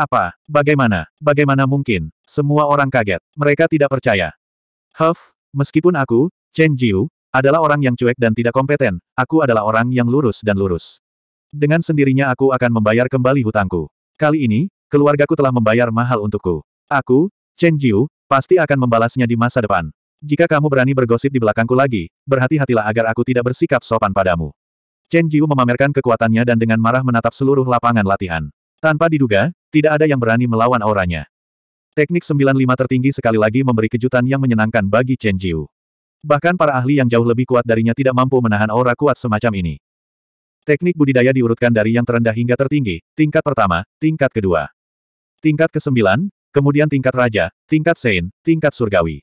Apa? Bagaimana? Bagaimana mungkin? Semua orang kaget. Mereka tidak percaya. Huff, meskipun aku, Chen Jiu, adalah orang yang cuek dan tidak kompeten, aku adalah orang yang lurus dan lurus. Dengan sendirinya aku akan membayar kembali hutangku. Kali ini, keluargaku telah membayar mahal untukku. Aku, Chen Jiu, pasti akan membalasnya di masa depan. Jika kamu berani bergosip di belakangku lagi, berhati-hatilah agar aku tidak bersikap sopan padamu. Chen Jiu memamerkan kekuatannya dan dengan marah menatap seluruh lapangan latihan. Tanpa diduga, tidak ada yang berani melawan auranya. Teknik 95 tertinggi sekali lagi memberi kejutan yang menyenangkan bagi Chen Jiu. Bahkan para ahli yang jauh lebih kuat darinya tidak mampu menahan aura kuat semacam ini. Teknik budidaya diurutkan dari yang terendah hingga tertinggi, tingkat pertama, tingkat kedua. Tingkat ke-9, kemudian tingkat raja, tingkat sein, tingkat surgawi.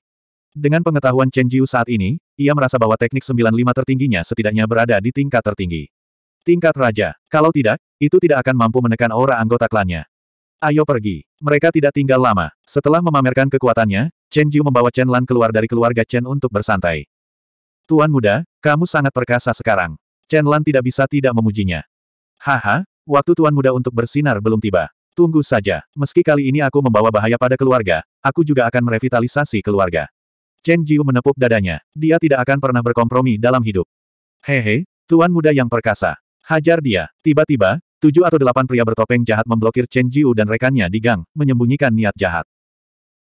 Dengan pengetahuan Chen Jiu saat ini, ia merasa bahwa teknik 95 tertingginya setidaknya berada di tingkat tertinggi. Tingkat raja. Kalau tidak, itu tidak akan mampu menekan aura anggota klannya. Ayo pergi. Mereka tidak tinggal lama. Setelah memamerkan kekuatannya, Chen Jiu membawa Chen Lan keluar dari keluarga Chen untuk bersantai. Tuan muda, kamu sangat perkasa sekarang. Chen Lan tidak bisa tidak memujinya. Haha, waktu tuan muda untuk bersinar belum tiba. Tunggu saja, meski kali ini aku membawa bahaya pada keluarga, aku juga akan merevitalisasi keluarga. Chen Jiu menepuk dadanya. Dia tidak akan pernah berkompromi dalam hidup. Hehe, tuan muda yang perkasa. Hajar dia. Tiba-tiba, tujuh atau delapan pria bertopeng jahat memblokir Chen Jiu dan rekannya di gang, menyembunyikan niat jahat.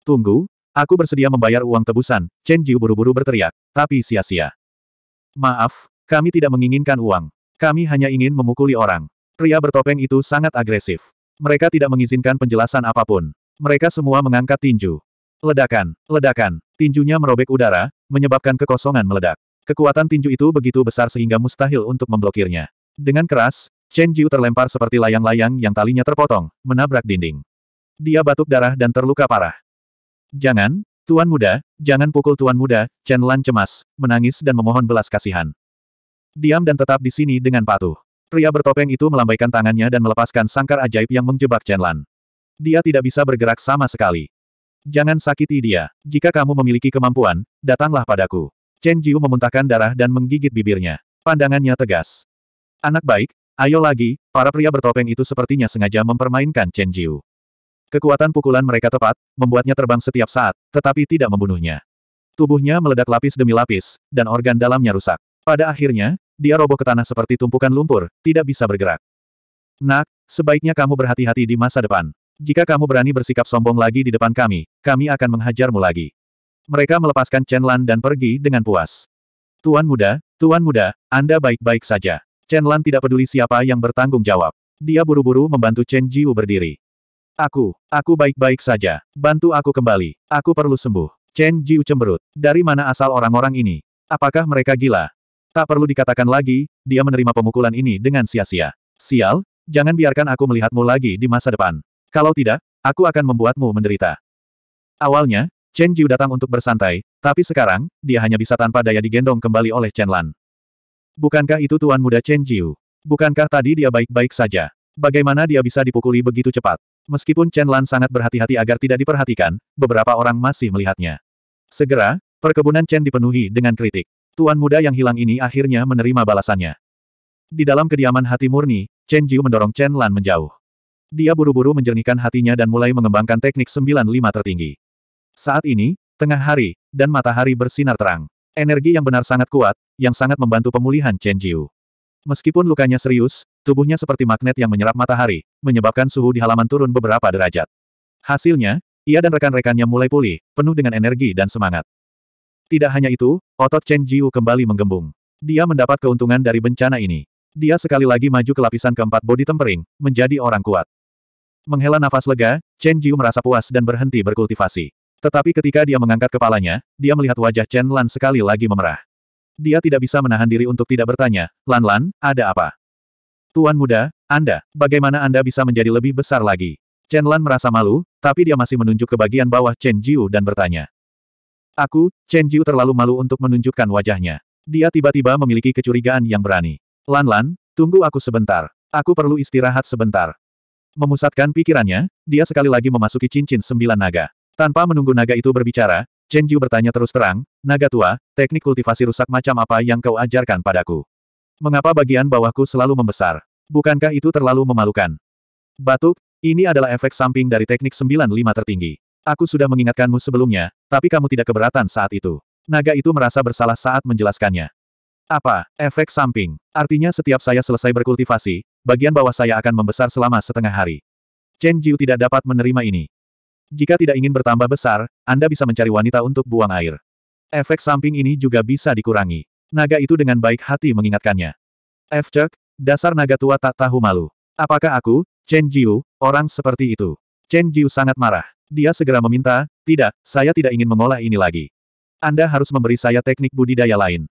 Tunggu, aku bersedia membayar uang tebusan, Chen Jiu buru-buru berteriak, tapi sia-sia. Maaf, kami tidak menginginkan uang. Kami hanya ingin memukuli orang. Pria bertopeng itu sangat agresif. Mereka tidak mengizinkan penjelasan apapun. Mereka semua mengangkat tinju. Ledakan, ledakan, tinjunya merobek udara, menyebabkan kekosongan meledak. Kekuatan tinju itu begitu besar sehingga mustahil untuk memblokirnya. Dengan keras, Chen Jiu terlempar seperti layang-layang yang talinya terpotong, menabrak dinding. Dia batuk darah dan terluka parah. Jangan, Tuan Muda, jangan pukul Tuan Muda, Chen Lan cemas, menangis dan memohon belas kasihan. Diam dan tetap di sini dengan patuh. Pria bertopeng itu melambaikan tangannya dan melepaskan sangkar ajaib yang menjebak Chen Lan. Dia tidak bisa bergerak sama sekali. Jangan sakiti dia. Jika kamu memiliki kemampuan, datanglah padaku. Chen Jiu memuntahkan darah dan menggigit bibirnya. Pandangannya tegas. Anak baik, ayo lagi, para pria bertopeng itu sepertinya sengaja mempermainkan Chen Jiu. Kekuatan pukulan mereka tepat, membuatnya terbang setiap saat, tetapi tidak membunuhnya. Tubuhnya meledak lapis demi lapis, dan organ dalamnya rusak. Pada akhirnya, dia roboh ke tanah seperti tumpukan lumpur, tidak bisa bergerak. Nak, sebaiknya kamu berhati-hati di masa depan. Jika kamu berani bersikap sombong lagi di depan kami, kami akan menghajarmu lagi. Mereka melepaskan Chen Lan dan pergi dengan puas. Tuan muda, tuan muda, Anda baik-baik saja. Chen Lan tidak peduli siapa yang bertanggung jawab. Dia buru-buru membantu Chen Jiu berdiri. Aku, aku baik-baik saja. Bantu aku kembali. Aku perlu sembuh. Chen Jiu cemberut. Dari mana asal orang-orang ini? Apakah mereka gila? Tak perlu dikatakan lagi, dia menerima pemukulan ini dengan sia-sia. Sial, jangan biarkan aku melihatmu lagi di masa depan. Kalau tidak, aku akan membuatmu menderita. Awalnya, Chen Jiu datang untuk bersantai, tapi sekarang, dia hanya bisa tanpa daya digendong kembali oleh Chen Lan. Bukankah itu Tuan Muda Chen Jiu? Bukankah tadi dia baik-baik saja? Bagaimana dia bisa dipukuli begitu cepat? Meskipun Chen Lan sangat berhati-hati agar tidak diperhatikan, beberapa orang masih melihatnya. Segera, perkebunan Chen dipenuhi dengan kritik. Tuan muda yang hilang ini akhirnya menerima balasannya. Di dalam kediaman hati murni, Chen Jiu mendorong Chen Lan menjauh. Dia buru-buru menjernihkan hatinya dan mulai mengembangkan teknik 95 tertinggi. Saat ini, tengah hari, dan matahari bersinar terang. Energi yang benar sangat kuat, yang sangat membantu pemulihan Chen Jiu. Meskipun lukanya serius, tubuhnya seperti magnet yang menyerap matahari, menyebabkan suhu di halaman turun beberapa derajat. Hasilnya, ia dan rekan-rekannya mulai pulih, penuh dengan energi dan semangat. Tidak hanya itu, otot Chen Jiu kembali menggembung. Dia mendapat keuntungan dari bencana ini. Dia sekali lagi maju ke lapisan keempat bodi tempering, menjadi orang kuat. Menghela nafas lega, Chen Jiu merasa puas dan berhenti berkultivasi. Tetapi ketika dia mengangkat kepalanya, dia melihat wajah Chen Lan sekali lagi memerah. Dia tidak bisa menahan diri untuk tidak bertanya, Lan Lan, ada apa? Tuan muda, Anda, bagaimana Anda bisa menjadi lebih besar lagi? Chen Lan merasa malu, tapi dia masih menunjuk ke bagian bawah Chen Jiu dan bertanya. Aku, Chen Jiu terlalu malu untuk menunjukkan wajahnya. Dia tiba-tiba memiliki kecurigaan yang berani. Lan Lan, tunggu aku sebentar. Aku perlu istirahat sebentar. Memusatkan pikirannya, dia sekali lagi memasuki cincin sembilan naga. Tanpa menunggu naga itu berbicara, Chen Jiu bertanya terus terang, Naga tua, teknik kultivasi rusak macam apa yang kau ajarkan padaku? Mengapa bagian bawahku selalu membesar? Bukankah itu terlalu memalukan? Batuk, ini adalah efek samping dari teknik 95 tertinggi. Aku sudah mengingatkanmu sebelumnya, tapi kamu tidak keberatan saat itu. Naga itu merasa bersalah saat menjelaskannya. Apa? Efek samping. Artinya setiap saya selesai berkultivasi, bagian bawah saya akan membesar selama setengah hari. Chen Jiu tidak dapat menerima ini. Jika tidak ingin bertambah besar, Anda bisa mencari wanita untuk buang air. Efek samping ini juga bisa dikurangi. Naga itu dengan baik hati mengingatkannya. F. dasar naga tua tak tahu malu. Apakah aku, Chen Jiu, orang seperti itu? Chen Jiu sangat marah. Dia segera meminta, tidak, saya tidak ingin mengolah ini lagi. Anda harus memberi saya teknik budidaya lain.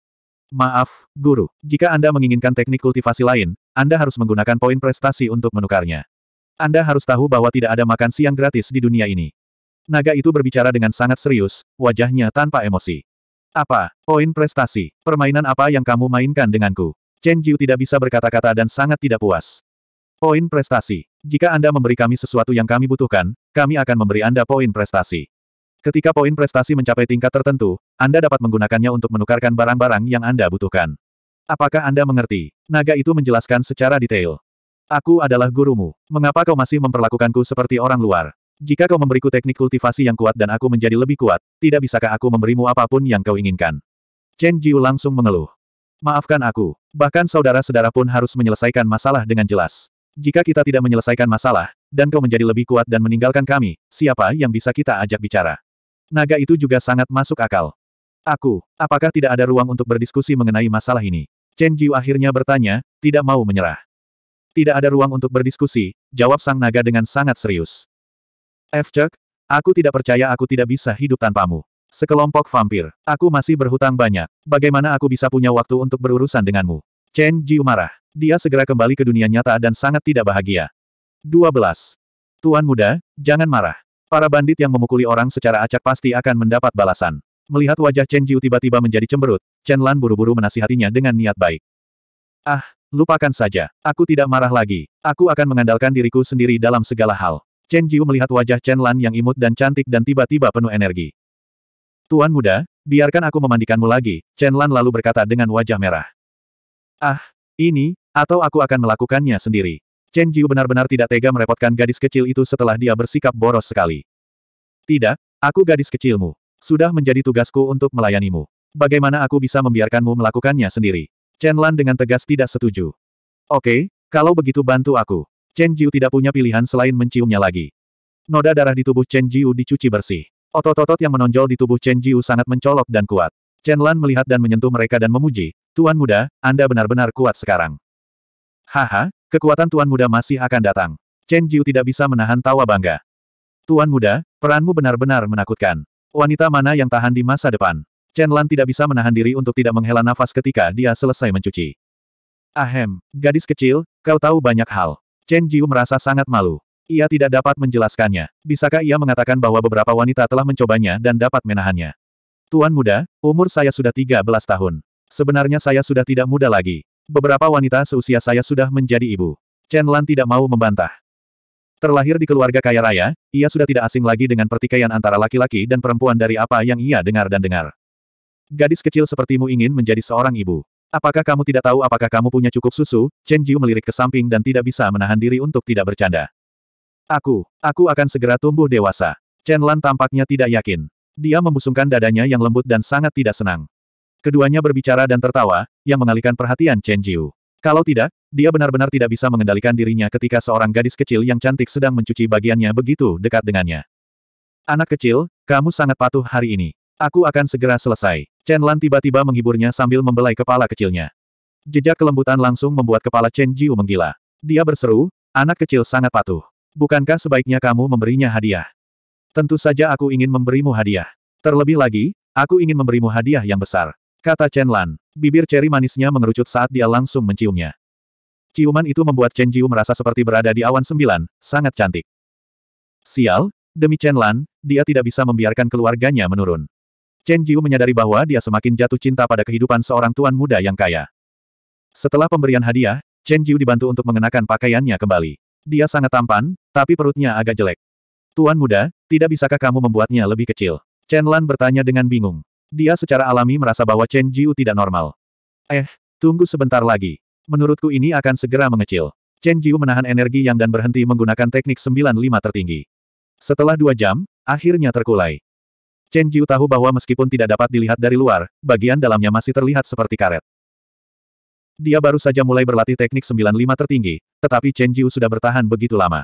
Maaf, guru. Jika Anda menginginkan teknik kultivasi lain, Anda harus menggunakan poin prestasi untuk menukarnya. Anda harus tahu bahwa tidak ada makan siang gratis di dunia ini. Naga itu berbicara dengan sangat serius, wajahnya tanpa emosi. Apa? Poin prestasi. Permainan apa yang kamu mainkan denganku? Chen Jiu tidak bisa berkata-kata dan sangat tidak puas. Poin prestasi. Jika Anda memberi kami sesuatu yang kami butuhkan, kami akan memberi Anda poin prestasi. Ketika poin prestasi mencapai tingkat tertentu, Anda dapat menggunakannya untuk menukarkan barang-barang yang Anda butuhkan. Apakah Anda mengerti? Naga itu menjelaskan secara detail. Aku adalah gurumu. Mengapa kau masih memperlakukanku seperti orang luar? Jika kau memberiku teknik kultivasi yang kuat dan aku menjadi lebih kuat, tidak bisakah aku memberimu apapun yang kau inginkan? Chen Jiu langsung mengeluh. Maafkan aku. Bahkan saudara-saudara pun harus menyelesaikan masalah dengan jelas. Jika kita tidak menyelesaikan masalah, dan kau menjadi lebih kuat dan meninggalkan kami, siapa yang bisa kita ajak bicara? Naga itu juga sangat masuk akal. Aku, apakah tidak ada ruang untuk berdiskusi mengenai masalah ini? Chen Jiu akhirnya bertanya, tidak mau menyerah. Tidak ada ruang untuk berdiskusi, jawab sang naga dengan sangat serius. F. aku tidak percaya aku tidak bisa hidup tanpamu. Sekelompok vampir, aku masih berhutang banyak. Bagaimana aku bisa punya waktu untuk berurusan denganmu? Chen Jiu marah. Dia segera kembali ke dunia nyata dan sangat tidak bahagia. 12. Tuan muda, jangan marah. Para bandit yang memukuli orang secara acak pasti akan mendapat balasan. Melihat wajah Chen Jiu tiba-tiba menjadi cemberut, Chen Lan buru-buru menasihatinya dengan niat baik. Ah, Lupakan saja. Aku tidak marah lagi. Aku akan mengandalkan diriku sendiri dalam segala hal. Chen Jiu melihat wajah Chen Lan yang imut dan cantik dan tiba-tiba penuh energi. Tuan muda, biarkan aku memandikanmu lagi, Chen Lan lalu berkata dengan wajah merah. Ah, ini, atau aku akan melakukannya sendiri. Chen Jiu benar-benar tidak tega merepotkan gadis kecil itu setelah dia bersikap boros sekali. Tidak, aku gadis kecilmu. Sudah menjadi tugasku untuk melayanimu. Bagaimana aku bisa membiarkanmu melakukannya sendiri? Chen Lan dengan tegas tidak setuju. Oke, kalau begitu bantu aku. Chen Jiu tidak punya pilihan selain menciumnya lagi. Noda darah di tubuh Chen Jiu dicuci bersih. Otot-otot yang menonjol di tubuh Chen Jiu sangat mencolok dan kuat. Chen Lan melihat dan menyentuh mereka dan memuji, Tuan muda, Anda benar-benar kuat sekarang. Haha, kekuatan Tuan muda masih akan datang. Chen Jiu tidak bisa menahan tawa bangga. Tuan muda, peranmu benar-benar menakutkan. Wanita mana yang tahan di masa depan? Chen Lan tidak bisa menahan diri untuk tidak menghela nafas ketika dia selesai mencuci. Ahem, gadis kecil, kau tahu banyak hal. Chen Jiu merasa sangat malu. Ia tidak dapat menjelaskannya. Bisakah ia mengatakan bahwa beberapa wanita telah mencobanya dan dapat menahannya? Tuan muda, umur saya sudah 13 tahun. Sebenarnya saya sudah tidak muda lagi. Beberapa wanita seusia saya sudah menjadi ibu. Chen Lan tidak mau membantah. Terlahir di keluarga kaya raya, ia sudah tidak asing lagi dengan pertikaian antara laki-laki dan perempuan dari apa yang ia dengar dan dengar. Gadis kecil sepertimu ingin menjadi seorang ibu. Apakah kamu tidak tahu apakah kamu punya cukup susu? Chen Jiu melirik ke samping dan tidak bisa menahan diri untuk tidak bercanda. Aku, aku akan segera tumbuh dewasa. Chen Lan tampaknya tidak yakin. Dia membusungkan dadanya yang lembut dan sangat tidak senang. Keduanya berbicara dan tertawa, yang mengalihkan perhatian Chen Jiu. Kalau tidak, dia benar-benar tidak bisa mengendalikan dirinya ketika seorang gadis kecil yang cantik sedang mencuci bagiannya begitu dekat dengannya. Anak kecil, kamu sangat patuh hari ini. Aku akan segera selesai. Chen Lan tiba-tiba menghiburnya sambil membelai kepala kecilnya. Jejak kelembutan langsung membuat kepala Chen Jiu menggila. Dia berseru, anak kecil sangat patuh. Bukankah sebaiknya kamu memberinya hadiah? Tentu saja aku ingin memberimu hadiah. Terlebih lagi, aku ingin memberimu hadiah yang besar. Kata Chen Lan, bibir ceri manisnya mengerucut saat dia langsung menciumnya. Ciuman itu membuat Chen Jiu merasa seperti berada di awan sembilan, sangat cantik. Sial, demi Chen Lan, dia tidak bisa membiarkan keluarganya menurun. Chen Jiu menyadari bahwa dia semakin jatuh cinta pada kehidupan seorang tuan muda yang kaya. Setelah pemberian hadiah, Chen Jiu dibantu untuk mengenakan pakaiannya kembali. Dia sangat tampan, tapi perutnya agak jelek. Tuan muda, tidak bisakah kamu membuatnya lebih kecil? Chen Lan bertanya dengan bingung. Dia secara alami merasa bahwa Chen Jiu tidak normal. Eh, tunggu sebentar lagi. Menurutku ini akan segera mengecil. Chen Jiu menahan energi yang dan berhenti menggunakan teknik 95 tertinggi. Setelah dua jam, akhirnya terkulai. Chen Jiu tahu bahwa meskipun tidak dapat dilihat dari luar, bagian dalamnya masih terlihat seperti karet. Dia baru saja mulai berlatih teknik 95 tertinggi, tetapi Chen Jiu sudah bertahan begitu lama.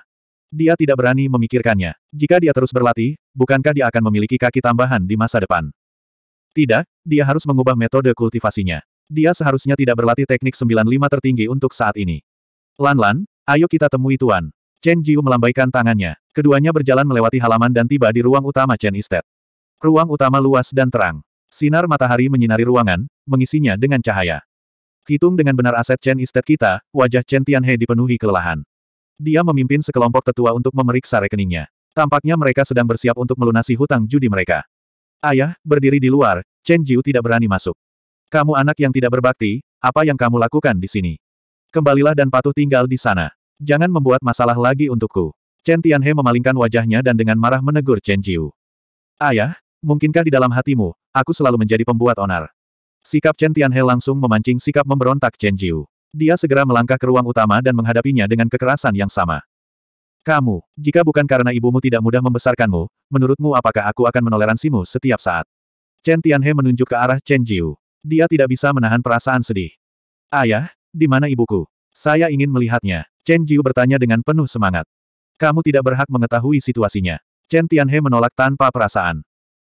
Dia tidak berani memikirkannya. Jika dia terus berlatih, bukankah dia akan memiliki kaki tambahan di masa depan? Tidak, dia harus mengubah metode kultivasinya. Dia seharusnya tidak berlatih teknik 95 tertinggi untuk saat ini. Lan-lan, ayo kita temui Tuan. Chen Jiu melambaikan tangannya. Keduanya berjalan melewati halaman dan tiba di ruang utama Chen Estate. Ruang utama luas dan terang. Sinar matahari menyinari ruangan, mengisinya dengan cahaya. Hitung dengan benar aset Chen Estate kita, wajah Chen Tianhe dipenuhi kelelahan. Dia memimpin sekelompok tetua untuk memeriksa rekeningnya. Tampaknya mereka sedang bersiap untuk melunasi hutang judi mereka. Ayah, berdiri di luar, Chen Jiu tidak berani masuk. Kamu anak yang tidak berbakti, apa yang kamu lakukan di sini? Kembalilah dan patuh tinggal di sana. Jangan membuat masalah lagi untukku. Chen Tianhe memalingkan wajahnya dan dengan marah menegur Chen Jiu. Ayah, Mungkinkah di dalam hatimu, aku selalu menjadi pembuat onar? Sikap Chen Tianhe langsung memancing sikap memberontak Chen Jiu. Dia segera melangkah ke ruang utama dan menghadapinya dengan kekerasan yang sama. Kamu, jika bukan karena ibumu tidak mudah membesarkanmu, menurutmu apakah aku akan menoleransimu setiap saat? Chen Tianhe menunjuk ke arah Chen Jiu. Dia tidak bisa menahan perasaan sedih. Ayah, di mana ibuku? Saya ingin melihatnya. Chen Jiu bertanya dengan penuh semangat. Kamu tidak berhak mengetahui situasinya. Chen Tianhe menolak tanpa perasaan.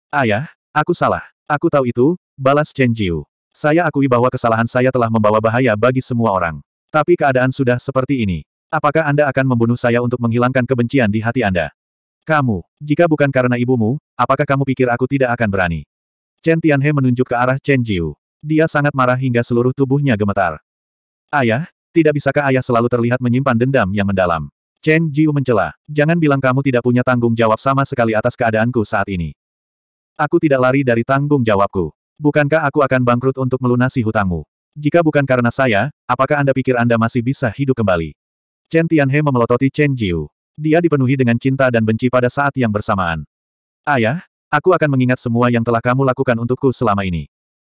Ayah, aku salah. Aku tahu itu, balas Chen Jiu. Saya akui bahwa kesalahan saya telah membawa bahaya bagi semua orang. Tapi keadaan sudah seperti ini. Apakah Anda akan membunuh saya untuk menghilangkan kebencian di hati Anda? Kamu, jika bukan karena ibumu, apakah kamu pikir aku tidak akan berani? Chen Tianhe menunjuk ke arah Chen Jiu. Dia sangat marah hingga seluruh tubuhnya gemetar. Ayah, tidak bisakah ayah selalu terlihat menyimpan dendam yang mendalam? Chen Jiu mencela, jangan bilang kamu tidak punya tanggung jawab sama sekali atas keadaanku saat ini. Aku tidak lari dari tanggung jawabku. Bukankah aku akan bangkrut untuk melunasi hutangmu? Jika bukan karena saya, apakah Anda pikir Anda masih bisa hidup kembali? Chen Tianhe memelototi Chen Jiu. Dia dipenuhi dengan cinta dan benci pada saat yang bersamaan. Ayah, aku akan mengingat semua yang telah kamu lakukan untukku selama ini.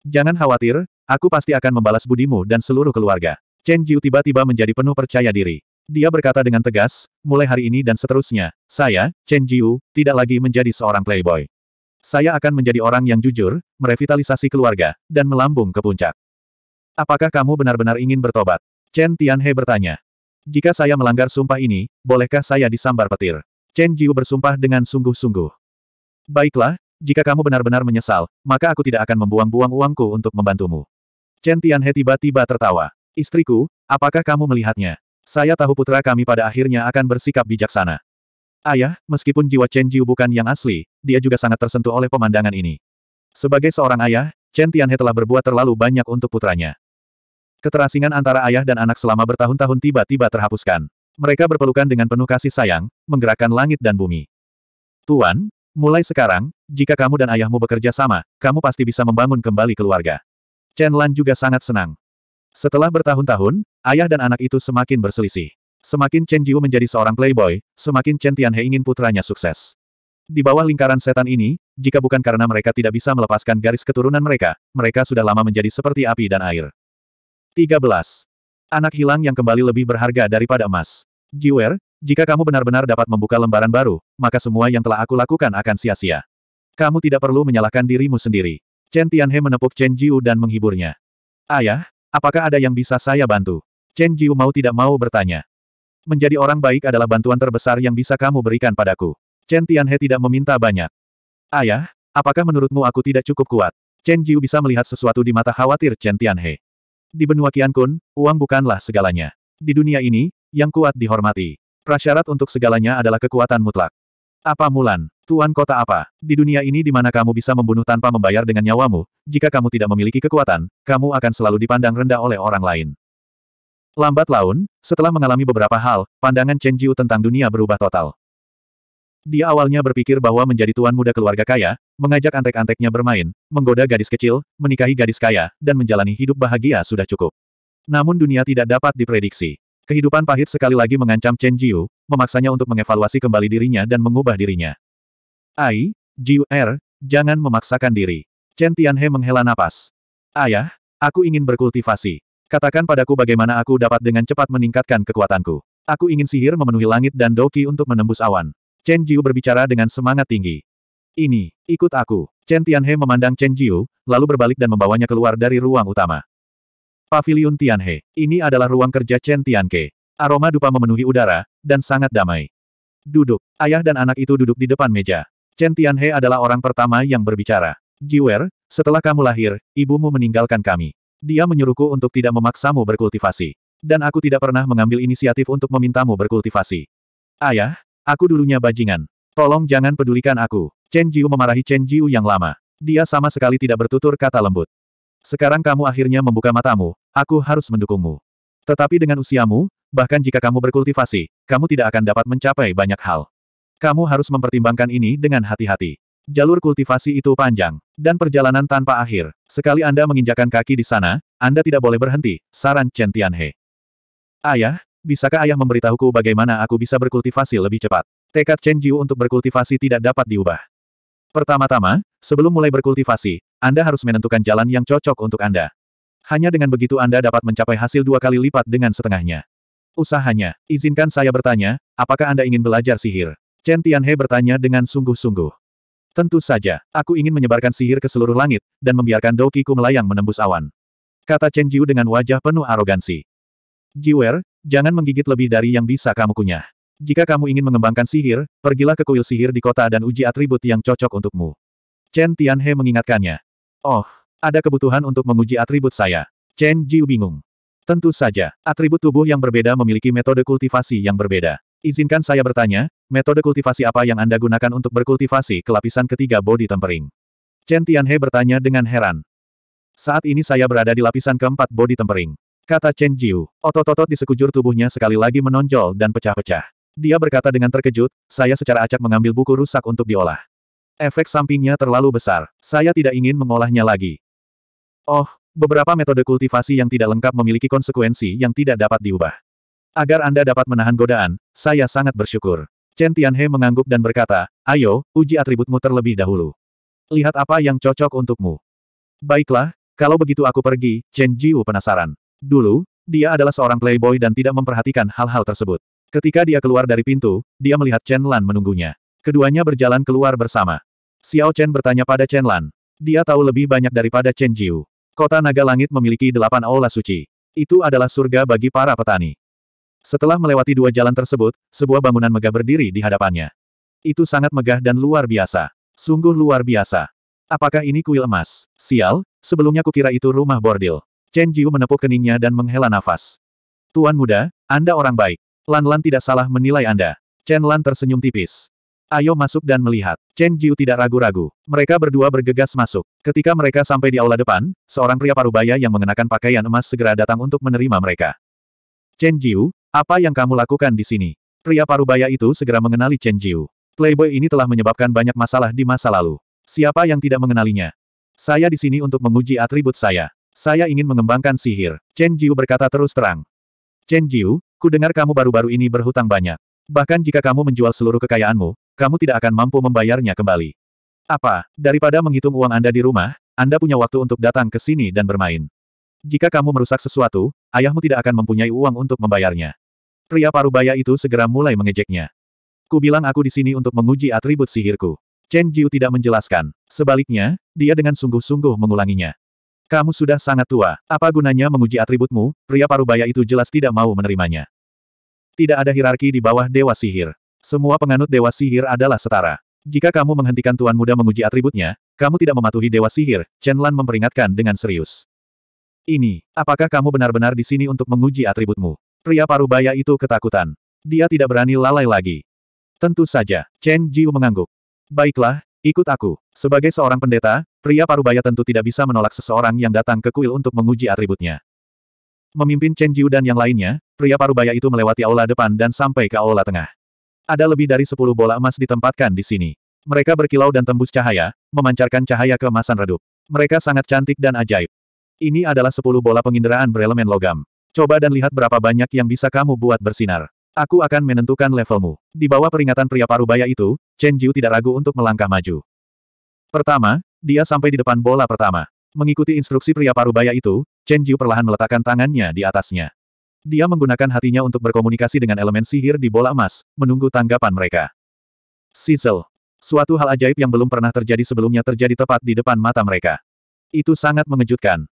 Jangan khawatir, aku pasti akan membalas budimu dan seluruh keluarga. Chen Jiu tiba-tiba menjadi penuh percaya diri. Dia berkata dengan tegas, mulai hari ini dan seterusnya, saya, Chen Jiu, tidak lagi menjadi seorang playboy. Saya akan menjadi orang yang jujur, merevitalisasi keluarga, dan melambung ke puncak. Apakah kamu benar-benar ingin bertobat? Chen Tianhe bertanya. Jika saya melanggar sumpah ini, bolehkah saya disambar petir? Chen Jiu bersumpah dengan sungguh-sungguh. Baiklah, jika kamu benar-benar menyesal, maka aku tidak akan membuang-buang uangku untuk membantumu. Chen Tianhe tiba-tiba tertawa. Istriku, apakah kamu melihatnya? Saya tahu putra kami pada akhirnya akan bersikap bijaksana. Ayah, meskipun jiwa Chen Jiu bukan yang asli, dia juga sangat tersentuh oleh pemandangan ini. Sebagai seorang ayah, Chen Tianhe telah berbuat terlalu banyak untuk putranya. Keterasingan antara ayah dan anak selama bertahun-tahun tiba-tiba terhapuskan. Mereka berpelukan dengan penuh kasih sayang, menggerakkan langit dan bumi. Tuan, mulai sekarang, jika kamu dan ayahmu bekerja sama, kamu pasti bisa membangun kembali keluarga. Chen Lan juga sangat senang. Setelah bertahun-tahun, ayah dan anak itu semakin berselisih. Semakin Chen Jiu menjadi seorang playboy, semakin Chen Tianhe ingin putranya sukses. Di bawah lingkaran setan ini, jika bukan karena mereka tidak bisa melepaskan garis keturunan mereka, mereka sudah lama menjadi seperti api dan air. 13. Anak hilang yang kembali lebih berharga daripada emas. Jiwer, jika kamu benar-benar dapat membuka lembaran baru, maka semua yang telah aku lakukan akan sia-sia. Kamu tidak perlu menyalahkan dirimu sendiri. Chen Tianhe menepuk Chen Jiu dan menghiburnya. Ayah, apakah ada yang bisa saya bantu? Chen Jiu mau tidak mau bertanya. Menjadi orang baik adalah bantuan terbesar yang bisa kamu berikan padaku. Chen Tianhe tidak meminta banyak. Ayah, apakah menurutmu aku tidak cukup kuat? Chen Jiu bisa melihat sesuatu di mata khawatir Chen Tianhe. Di benua Qiankun, uang bukanlah segalanya. Di dunia ini, yang kuat dihormati. Prasyarat untuk segalanya adalah kekuatan mutlak. Apa Mulan? Tuan kota apa? Di dunia ini di mana kamu bisa membunuh tanpa membayar dengan nyawamu, jika kamu tidak memiliki kekuatan, kamu akan selalu dipandang rendah oleh orang lain. Lambat laun, setelah mengalami beberapa hal, pandangan Chen Jiu tentang dunia berubah total. Dia awalnya berpikir bahwa menjadi tuan muda keluarga kaya, mengajak antek-anteknya bermain, menggoda gadis kecil, menikahi gadis kaya, dan menjalani hidup bahagia sudah cukup. Namun dunia tidak dapat diprediksi. Kehidupan pahit sekali lagi mengancam Chen Jiu, memaksanya untuk mengevaluasi kembali dirinya dan mengubah dirinya. Ai, Jiu Er, jangan memaksakan diri. Chen Tianhe menghela napas. Ayah, aku ingin berkultivasi. Katakan padaku bagaimana aku dapat dengan cepat meningkatkan kekuatanku. Aku ingin sihir memenuhi langit dan doki untuk menembus awan. Chen Jiu berbicara dengan semangat tinggi. Ini, ikut aku. Chen Tianhe memandang Chen Jiu, lalu berbalik dan membawanya keluar dari ruang utama. Pavilion Tianhe. Ini adalah ruang kerja Chen Tianke. Aroma dupa memenuhi udara, dan sangat damai. Duduk. Ayah dan anak itu duduk di depan meja. Chen Tianhe adalah orang pertama yang berbicara. Jiwer, setelah kamu lahir, ibumu meninggalkan kami. Dia menyuruhku untuk tidak memaksamu berkultivasi. Dan aku tidak pernah mengambil inisiatif untuk memintamu berkultivasi. Ayah, aku dulunya bajingan. Tolong jangan pedulikan aku. Chen Jiu memarahi Chen Jiu yang lama. Dia sama sekali tidak bertutur kata lembut. Sekarang kamu akhirnya membuka matamu, aku harus mendukungmu. Tetapi dengan usiamu, bahkan jika kamu berkultivasi, kamu tidak akan dapat mencapai banyak hal. Kamu harus mempertimbangkan ini dengan hati-hati. Jalur kultivasi itu panjang, dan perjalanan tanpa akhir. Sekali Anda menginjakan kaki di sana, Anda tidak boleh berhenti, saran Chen Tianhe. Ayah, bisakah ayah memberitahuku bagaimana aku bisa berkultivasi lebih cepat? Tekad Chen Jiu untuk berkultivasi tidak dapat diubah. Pertama-tama, sebelum mulai berkultivasi, Anda harus menentukan jalan yang cocok untuk Anda. Hanya dengan begitu Anda dapat mencapai hasil dua kali lipat dengan setengahnya. Usahanya, izinkan saya bertanya, apakah Anda ingin belajar sihir? Chen Tianhe bertanya dengan sungguh-sungguh. Tentu saja, aku ingin menyebarkan sihir ke seluruh langit, dan membiarkan Doukiku melayang menembus awan. Kata Chen Jiu dengan wajah penuh arogansi. Jiwer, jangan menggigit lebih dari yang bisa kamu kunyah. Jika kamu ingin mengembangkan sihir, pergilah ke kuil sihir di kota dan uji atribut yang cocok untukmu. Chen Tianhe mengingatkannya. Oh, ada kebutuhan untuk menguji atribut saya. Chen Jiu bingung. Tentu saja, atribut tubuh yang berbeda memiliki metode kultivasi yang berbeda. Izinkan saya bertanya, metode kultivasi apa yang Anda gunakan untuk berkultivasi ke lapisan ketiga body tempering? Chen Tianhe bertanya dengan heran. Saat ini saya berada di lapisan keempat body tempering. Kata Chen Jiu, otot-otot di sekujur tubuhnya sekali lagi menonjol dan pecah-pecah. Dia berkata dengan terkejut, saya secara acak mengambil buku rusak untuk diolah. Efek sampingnya terlalu besar, saya tidak ingin mengolahnya lagi. Oh, beberapa metode kultivasi yang tidak lengkap memiliki konsekuensi yang tidak dapat diubah. Agar Anda dapat menahan godaan, saya sangat bersyukur. Chen Tianhe mengangguk dan berkata, ayo, uji atributmu terlebih dahulu. Lihat apa yang cocok untukmu. Baiklah, kalau begitu aku pergi, Chen Jiu penasaran. Dulu, dia adalah seorang playboy dan tidak memperhatikan hal-hal tersebut. Ketika dia keluar dari pintu, dia melihat Chen Lan menunggunya. Keduanya berjalan keluar bersama. Xiao Chen bertanya pada Chen Lan. Dia tahu lebih banyak daripada Chen Jiu. Kota Naga Langit memiliki delapan aula suci. Itu adalah surga bagi para petani. Setelah melewati dua jalan tersebut, sebuah bangunan megah berdiri di hadapannya. Itu sangat megah dan luar biasa. Sungguh luar biasa. Apakah ini kuil emas? Sial, sebelumnya kukira itu rumah bordil. Chen Jiu menepuk keningnya dan menghela nafas. Tuan muda, Anda orang baik. Lan Lan tidak salah menilai Anda. Chen Lan tersenyum tipis. Ayo masuk dan melihat. Chen Jiu tidak ragu-ragu. Mereka berdua bergegas masuk. Ketika mereka sampai di aula depan, seorang pria parubaya yang mengenakan pakaian emas segera datang untuk menerima mereka. Chen Jiu, apa yang kamu lakukan di sini? Pria parubaya itu segera mengenali Chen Jiu. Playboy ini telah menyebabkan banyak masalah di masa lalu. Siapa yang tidak mengenalinya? Saya di sini untuk menguji atribut saya. Saya ingin mengembangkan sihir. Chen Jiu berkata terus terang. Chen Jiu, ku dengar kamu baru-baru ini berhutang banyak. Bahkan jika kamu menjual seluruh kekayaanmu, kamu tidak akan mampu membayarnya kembali. Apa, daripada menghitung uang Anda di rumah, Anda punya waktu untuk datang ke sini dan bermain. Jika kamu merusak sesuatu, ayahmu tidak akan mempunyai uang untuk membayarnya. Pria parubaya itu segera mulai mengejeknya. Ku bilang aku di sini untuk menguji atribut sihirku. Chen Jiu tidak menjelaskan. Sebaliknya, dia dengan sungguh-sungguh mengulanginya. Kamu sudah sangat tua. Apa gunanya menguji atributmu? Pria parubaya itu jelas tidak mau menerimanya. Tidak ada hierarki di bawah Dewa Sihir. Semua penganut Dewa Sihir adalah setara. Jika kamu menghentikan Tuan Muda menguji atributnya, kamu tidak mematuhi Dewa Sihir, Chen Lan memperingatkan dengan serius. Ini, apakah kamu benar-benar di sini untuk menguji atributmu? Pria parubaya itu ketakutan. Dia tidak berani lalai lagi. Tentu saja, Chen Jiu mengangguk. Baiklah, ikut aku. Sebagai seorang pendeta, pria parubaya tentu tidak bisa menolak seseorang yang datang ke kuil untuk menguji atributnya. Memimpin Chen Jiu dan yang lainnya, pria parubaya itu melewati aula depan dan sampai ke aula tengah. Ada lebih dari sepuluh bola emas ditempatkan di sini. Mereka berkilau dan tembus cahaya, memancarkan cahaya keemasan redup. Mereka sangat cantik dan ajaib. Ini adalah sepuluh bola penginderaan berelemen logam. Coba dan lihat berapa banyak yang bisa kamu buat bersinar. Aku akan menentukan levelmu. Di bawah peringatan pria parubaya itu, Chen Jiu tidak ragu untuk melangkah maju. Pertama, dia sampai di depan bola pertama. Mengikuti instruksi pria parubaya itu, Chen Jiu perlahan meletakkan tangannya di atasnya. Dia menggunakan hatinya untuk berkomunikasi dengan elemen sihir di bola emas, menunggu tanggapan mereka. Sizzle. Suatu hal ajaib yang belum pernah terjadi sebelumnya terjadi tepat di depan mata mereka. Itu sangat mengejutkan.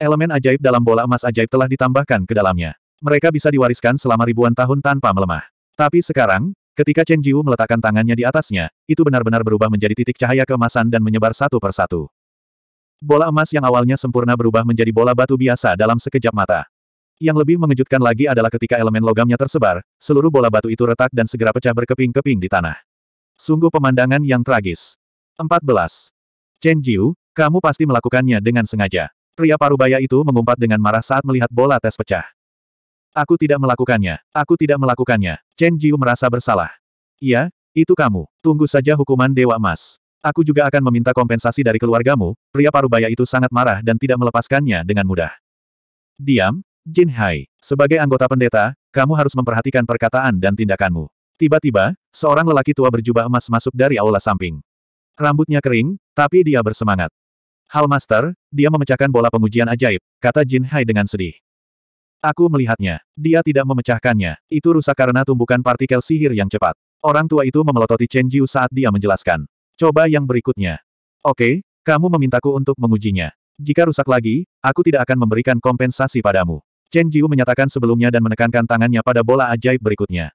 Elemen ajaib dalam bola emas ajaib telah ditambahkan ke dalamnya. Mereka bisa diwariskan selama ribuan tahun tanpa melemah. Tapi sekarang, ketika Chen Jiu meletakkan tangannya di atasnya, itu benar-benar berubah menjadi titik cahaya keemasan dan menyebar satu persatu. Bola emas yang awalnya sempurna berubah menjadi bola batu biasa dalam sekejap mata. Yang lebih mengejutkan lagi adalah ketika elemen logamnya tersebar, seluruh bola batu itu retak dan segera pecah berkeping-keping di tanah. Sungguh pemandangan yang tragis. 14. Chen Jiu, kamu pasti melakukannya dengan sengaja. Pria parubaya itu mengumpat dengan marah saat melihat bola tes pecah. Aku tidak melakukannya. Aku tidak melakukannya. Chen Jiu merasa bersalah. Iya, itu kamu. Tunggu saja hukuman Dewa Emas. Aku juga akan meminta kompensasi dari keluargamu. Pria parubaya itu sangat marah dan tidak melepaskannya dengan mudah. Diam, Jin Hai. Sebagai anggota pendeta, kamu harus memperhatikan perkataan dan tindakanmu. Tiba-tiba, seorang lelaki tua berjubah emas masuk dari aula samping. Rambutnya kering, tapi dia bersemangat. Hal Master, dia memecahkan bola pengujian ajaib, kata Jin Hai dengan sedih. Aku melihatnya. Dia tidak memecahkannya. Itu rusak karena tumbukan partikel sihir yang cepat. Orang tua itu memelototi Chen Jiu saat dia menjelaskan. Coba yang berikutnya. Oke, kamu memintaku untuk mengujinya. Jika rusak lagi, aku tidak akan memberikan kompensasi padamu. Chen Jiu menyatakan sebelumnya dan menekankan tangannya pada bola ajaib berikutnya.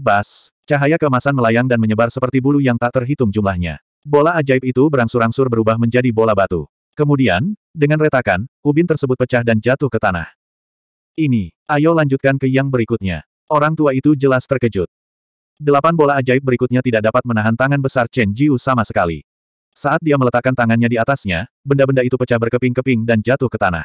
Bas, cahaya kemasan melayang dan menyebar seperti bulu yang tak terhitung jumlahnya. Bola ajaib itu berangsur-angsur berubah menjadi bola batu. Kemudian, dengan retakan, ubin tersebut pecah dan jatuh ke tanah. Ini, ayo lanjutkan ke yang berikutnya. Orang tua itu jelas terkejut. Delapan bola ajaib berikutnya tidak dapat menahan tangan besar Chen Jiu sama sekali. Saat dia meletakkan tangannya di atasnya, benda-benda itu pecah berkeping-keping dan jatuh ke tanah.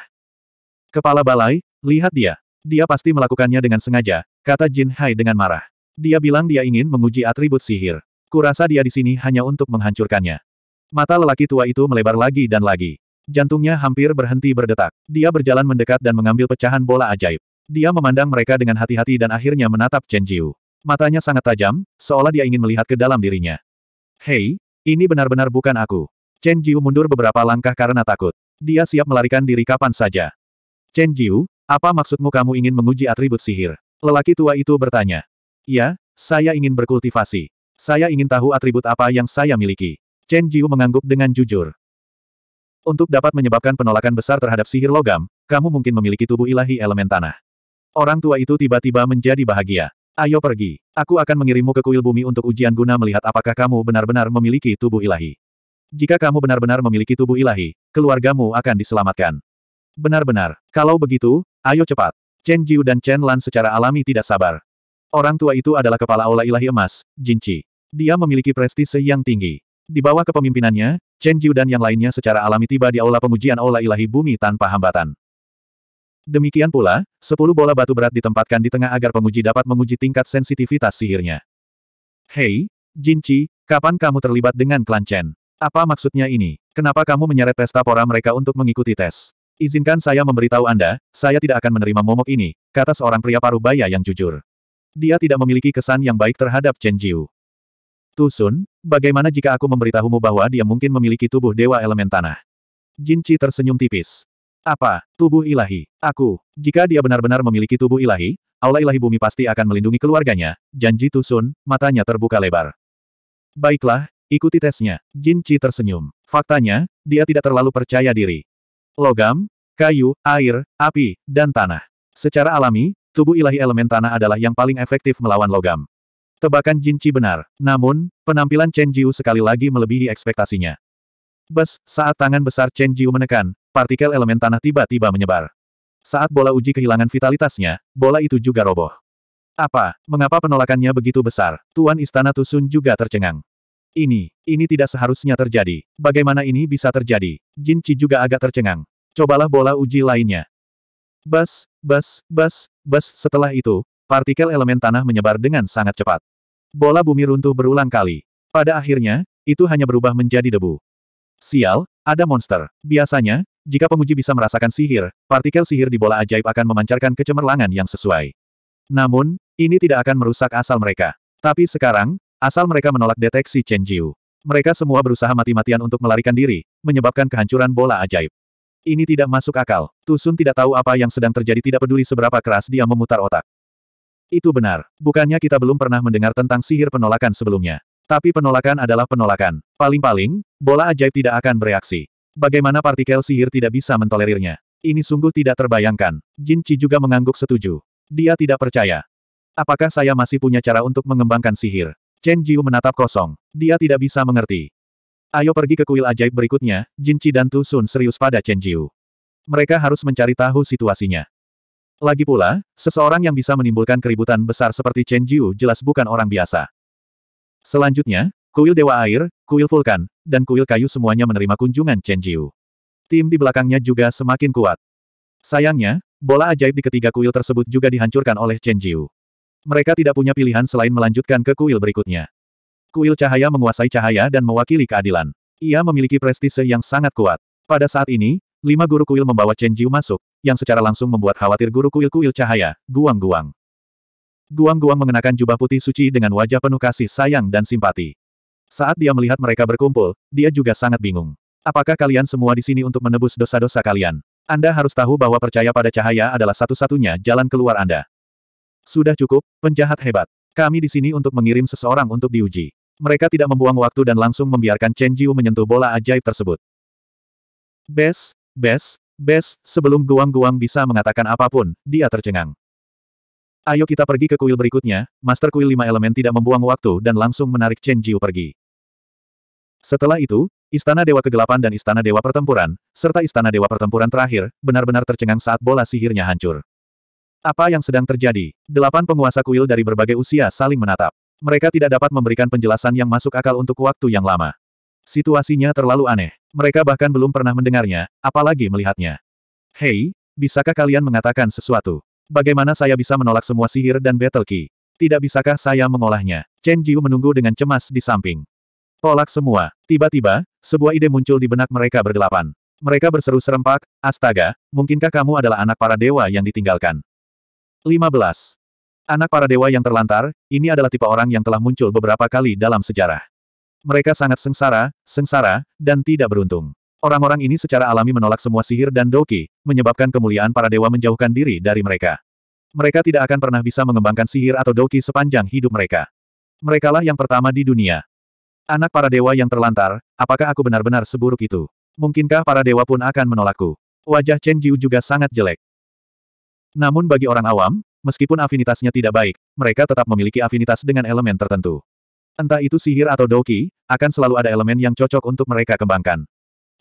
Kepala balai, lihat dia. Dia pasti melakukannya dengan sengaja, kata Jin Hai dengan marah. Dia bilang dia ingin menguji atribut sihir. Kurasa dia di sini hanya untuk menghancurkannya. Mata lelaki tua itu melebar lagi dan lagi. Jantungnya hampir berhenti berdetak. Dia berjalan mendekat dan mengambil pecahan bola ajaib. Dia memandang mereka dengan hati-hati dan akhirnya menatap Chen Jiu. Matanya sangat tajam, seolah dia ingin melihat ke dalam dirinya. Hei, ini benar-benar bukan aku. Chen Jiu mundur beberapa langkah karena takut. Dia siap melarikan diri kapan saja. Chen Jiu, apa maksudmu kamu ingin menguji atribut sihir? Lelaki tua itu bertanya. Ya, saya ingin berkultivasi. Saya ingin tahu atribut apa yang saya miliki. Chen Jiu mengangguk dengan jujur. Untuk dapat menyebabkan penolakan besar terhadap sihir logam, kamu mungkin memiliki tubuh ilahi elemen tanah. Orang tua itu tiba-tiba menjadi bahagia. Ayo pergi. Aku akan mengirimmu ke kuil bumi untuk ujian guna melihat apakah kamu benar-benar memiliki tubuh ilahi. Jika kamu benar-benar memiliki tubuh ilahi, keluargamu akan diselamatkan. Benar-benar. Kalau begitu, ayo cepat. Chen Jiu dan Chen Lan secara alami tidak sabar. Orang tua itu adalah kepala aula ilahi emas, Jinchi. Dia memiliki prestise yang tinggi. Di bawah kepemimpinannya, Chen Jiu dan yang lainnya secara alami tiba di aula Pengujian aula ilahi bumi tanpa hambatan. Demikian pula, sepuluh bola batu berat ditempatkan di tengah agar penguji dapat menguji tingkat sensitivitas sihirnya. Hei, Jinchi, kapan kamu terlibat dengan klan Chen? Apa maksudnya ini? Kenapa kamu menyeret pesta pora mereka untuk mengikuti tes? Izinkan saya memberitahu Anda, saya tidak akan menerima momok ini, kata seorang pria paruh baya yang jujur. Dia tidak memiliki kesan yang baik terhadap Chen Jiu. Tusun, bagaimana jika aku memberitahumu bahwa dia mungkin memiliki tubuh dewa elemen tanah? Jin Qi tersenyum tipis. Apa, tubuh ilahi? Aku, jika dia benar-benar memiliki tubuh ilahi, allah ilahi bumi pasti akan melindungi keluarganya, janji Tusun, matanya terbuka lebar. Baiklah, ikuti tesnya. Jin Qi tersenyum. Faktanya, dia tidak terlalu percaya diri. Logam, kayu, air, api, dan tanah. Secara alami, tubuh ilahi elemen tanah adalah yang paling efektif melawan logam. Tebakan Jinci benar, namun, penampilan Chen Jiu sekali lagi melebihi ekspektasinya. Bes, saat tangan besar Chen Jiu menekan, partikel elemen tanah tiba-tiba menyebar. Saat bola uji kehilangan vitalitasnya, bola itu juga roboh. Apa, mengapa penolakannya begitu besar? Tuan Istana Tusun juga tercengang. Ini, ini tidak seharusnya terjadi. Bagaimana ini bisa terjadi? Jin Qi juga agak tercengang. Cobalah bola uji lainnya. Bas, bas, bas, bas. Setelah itu, partikel elemen tanah menyebar dengan sangat cepat. Bola bumi runtuh berulang kali. Pada akhirnya, itu hanya berubah menjadi debu. Sial, ada monster. Biasanya, jika penguji bisa merasakan sihir, partikel sihir di bola ajaib akan memancarkan kecemerlangan yang sesuai. Namun, ini tidak akan merusak asal mereka. Tapi sekarang, asal mereka menolak deteksi Chen Jiu. Mereka semua berusaha mati-matian untuk melarikan diri, menyebabkan kehancuran bola ajaib. Ini tidak masuk akal. Tusun tidak tahu apa yang sedang terjadi tidak peduli seberapa keras dia memutar otak. Itu benar. Bukannya kita belum pernah mendengar tentang sihir penolakan sebelumnya. Tapi penolakan adalah penolakan. Paling-paling, bola ajaib tidak akan bereaksi. Bagaimana partikel sihir tidak bisa mentolerirnya? Ini sungguh tidak terbayangkan. Jin Qi juga mengangguk setuju. Dia tidak percaya. Apakah saya masih punya cara untuk mengembangkan sihir? Chen Jiu menatap kosong. Dia tidak bisa mengerti. Ayo pergi ke kuil ajaib berikutnya, Jinci dan Tu serius pada Chen Jiu. Mereka harus mencari tahu situasinya. Lagi pula, seseorang yang bisa menimbulkan keributan besar seperti Chen Jiu jelas bukan orang biasa. Selanjutnya, kuil Dewa Air, kuil Vulkan, dan kuil kayu semuanya menerima kunjungan Chen Jiu. Tim di belakangnya juga semakin kuat. Sayangnya, bola ajaib di ketiga kuil tersebut juga dihancurkan oleh Chen Jiu. Mereka tidak punya pilihan selain melanjutkan ke kuil berikutnya. Kuil cahaya menguasai cahaya dan mewakili keadilan. Ia memiliki prestise yang sangat kuat. Pada saat ini, lima guru kuil membawa Chen Jiu masuk, yang secara langsung membuat khawatir guru kuil-kuil cahaya, Guang-Guang. Guang-Guang mengenakan jubah putih suci dengan wajah penuh kasih sayang dan simpati. Saat dia melihat mereka berkumpul, dia juga sangat bingung. Apakah kalian semua di sini untuk menebus dosa-dosa kalian? Anda harus tahu bahwa percaya pada cahaya adalah satu-satunya jalan keluar Anda. Sudah cukup, penjahat hebat. Kami di sini untuk mengirim seseorang untuk diuji. Mereka tidak membuang waktu dan langsung membiarkan Chen Jiu menyentuh bola ajaib tersebut. Bes, bes, bes, sebelum guang-guang bisa mengatakan apapun, dia tercengang. Ayo kita pergi ke kuil berikutnya, Master Kuil lima elemen tidak membuang waktu dan langsung menarik Chen Jiu pergi. Setelah itu, Istana Dewa Kegelapan dan Istana Dewa Pertempuran, serta Istana Dewa Pertempuran terakhir, benar-benar tercengang saat bola sihirnya hancur. Apa yang sedang terjadi? Delapan penguasa kuil dari berbagai usia saling menatap. Mereka tidak dapat memberikan penjelasan yang masuk akal untuk waktu yang lama. Situasinya terlalu aneh. Mereka bahkan belum pernah mendengarnya, apalagi melihatnya. Hei, bisakah kalian mengatakan sesuatu? Bagaimana saya bisa menolak semua sihir dan battle key? Tidak bisakah saya mengolahnya? Chen Jiu menunggu dengan cemas di samping. Tolak semua. Tiba-tiba, sebuah ide muncul di benak mereka berdelapan. Mereka berseru serempak, astaga, mungkinkah kamu adalah anak para dewa yang ditinggalkan? 15. Anak para dewa yang terlantar, ini adalah tipe orang yang telah muncul beberapa kali dalam sejarah. Mereka sangat sengsara, sengsara, dan tidak beruntung. Orang-orang ini secara alami menolak semua sihir dan doki, menyebabkan kemuliaan para dewa menjauhkan diri dari mereka. Mereka tidak akan pernah bisa mengembangkan sihir atau doki sepanjang hidup mereka. Merekalah yang pertama di dunia. Anak para dewa yang terlantar, apakah aku benar-benar seburuk itu? Mungkinkah para dewa pun akan menolakku? Wajah Chen Jiu juga sangat jelek. Namun bagi orang awam, Meskipun afinitasnya tidak baik, mereka tetap memiliki afinitas dengan elemen tertentu. Entah itu sihir atau doki, akan selalu ada elemen yang cocok untuk mereka kembangkan.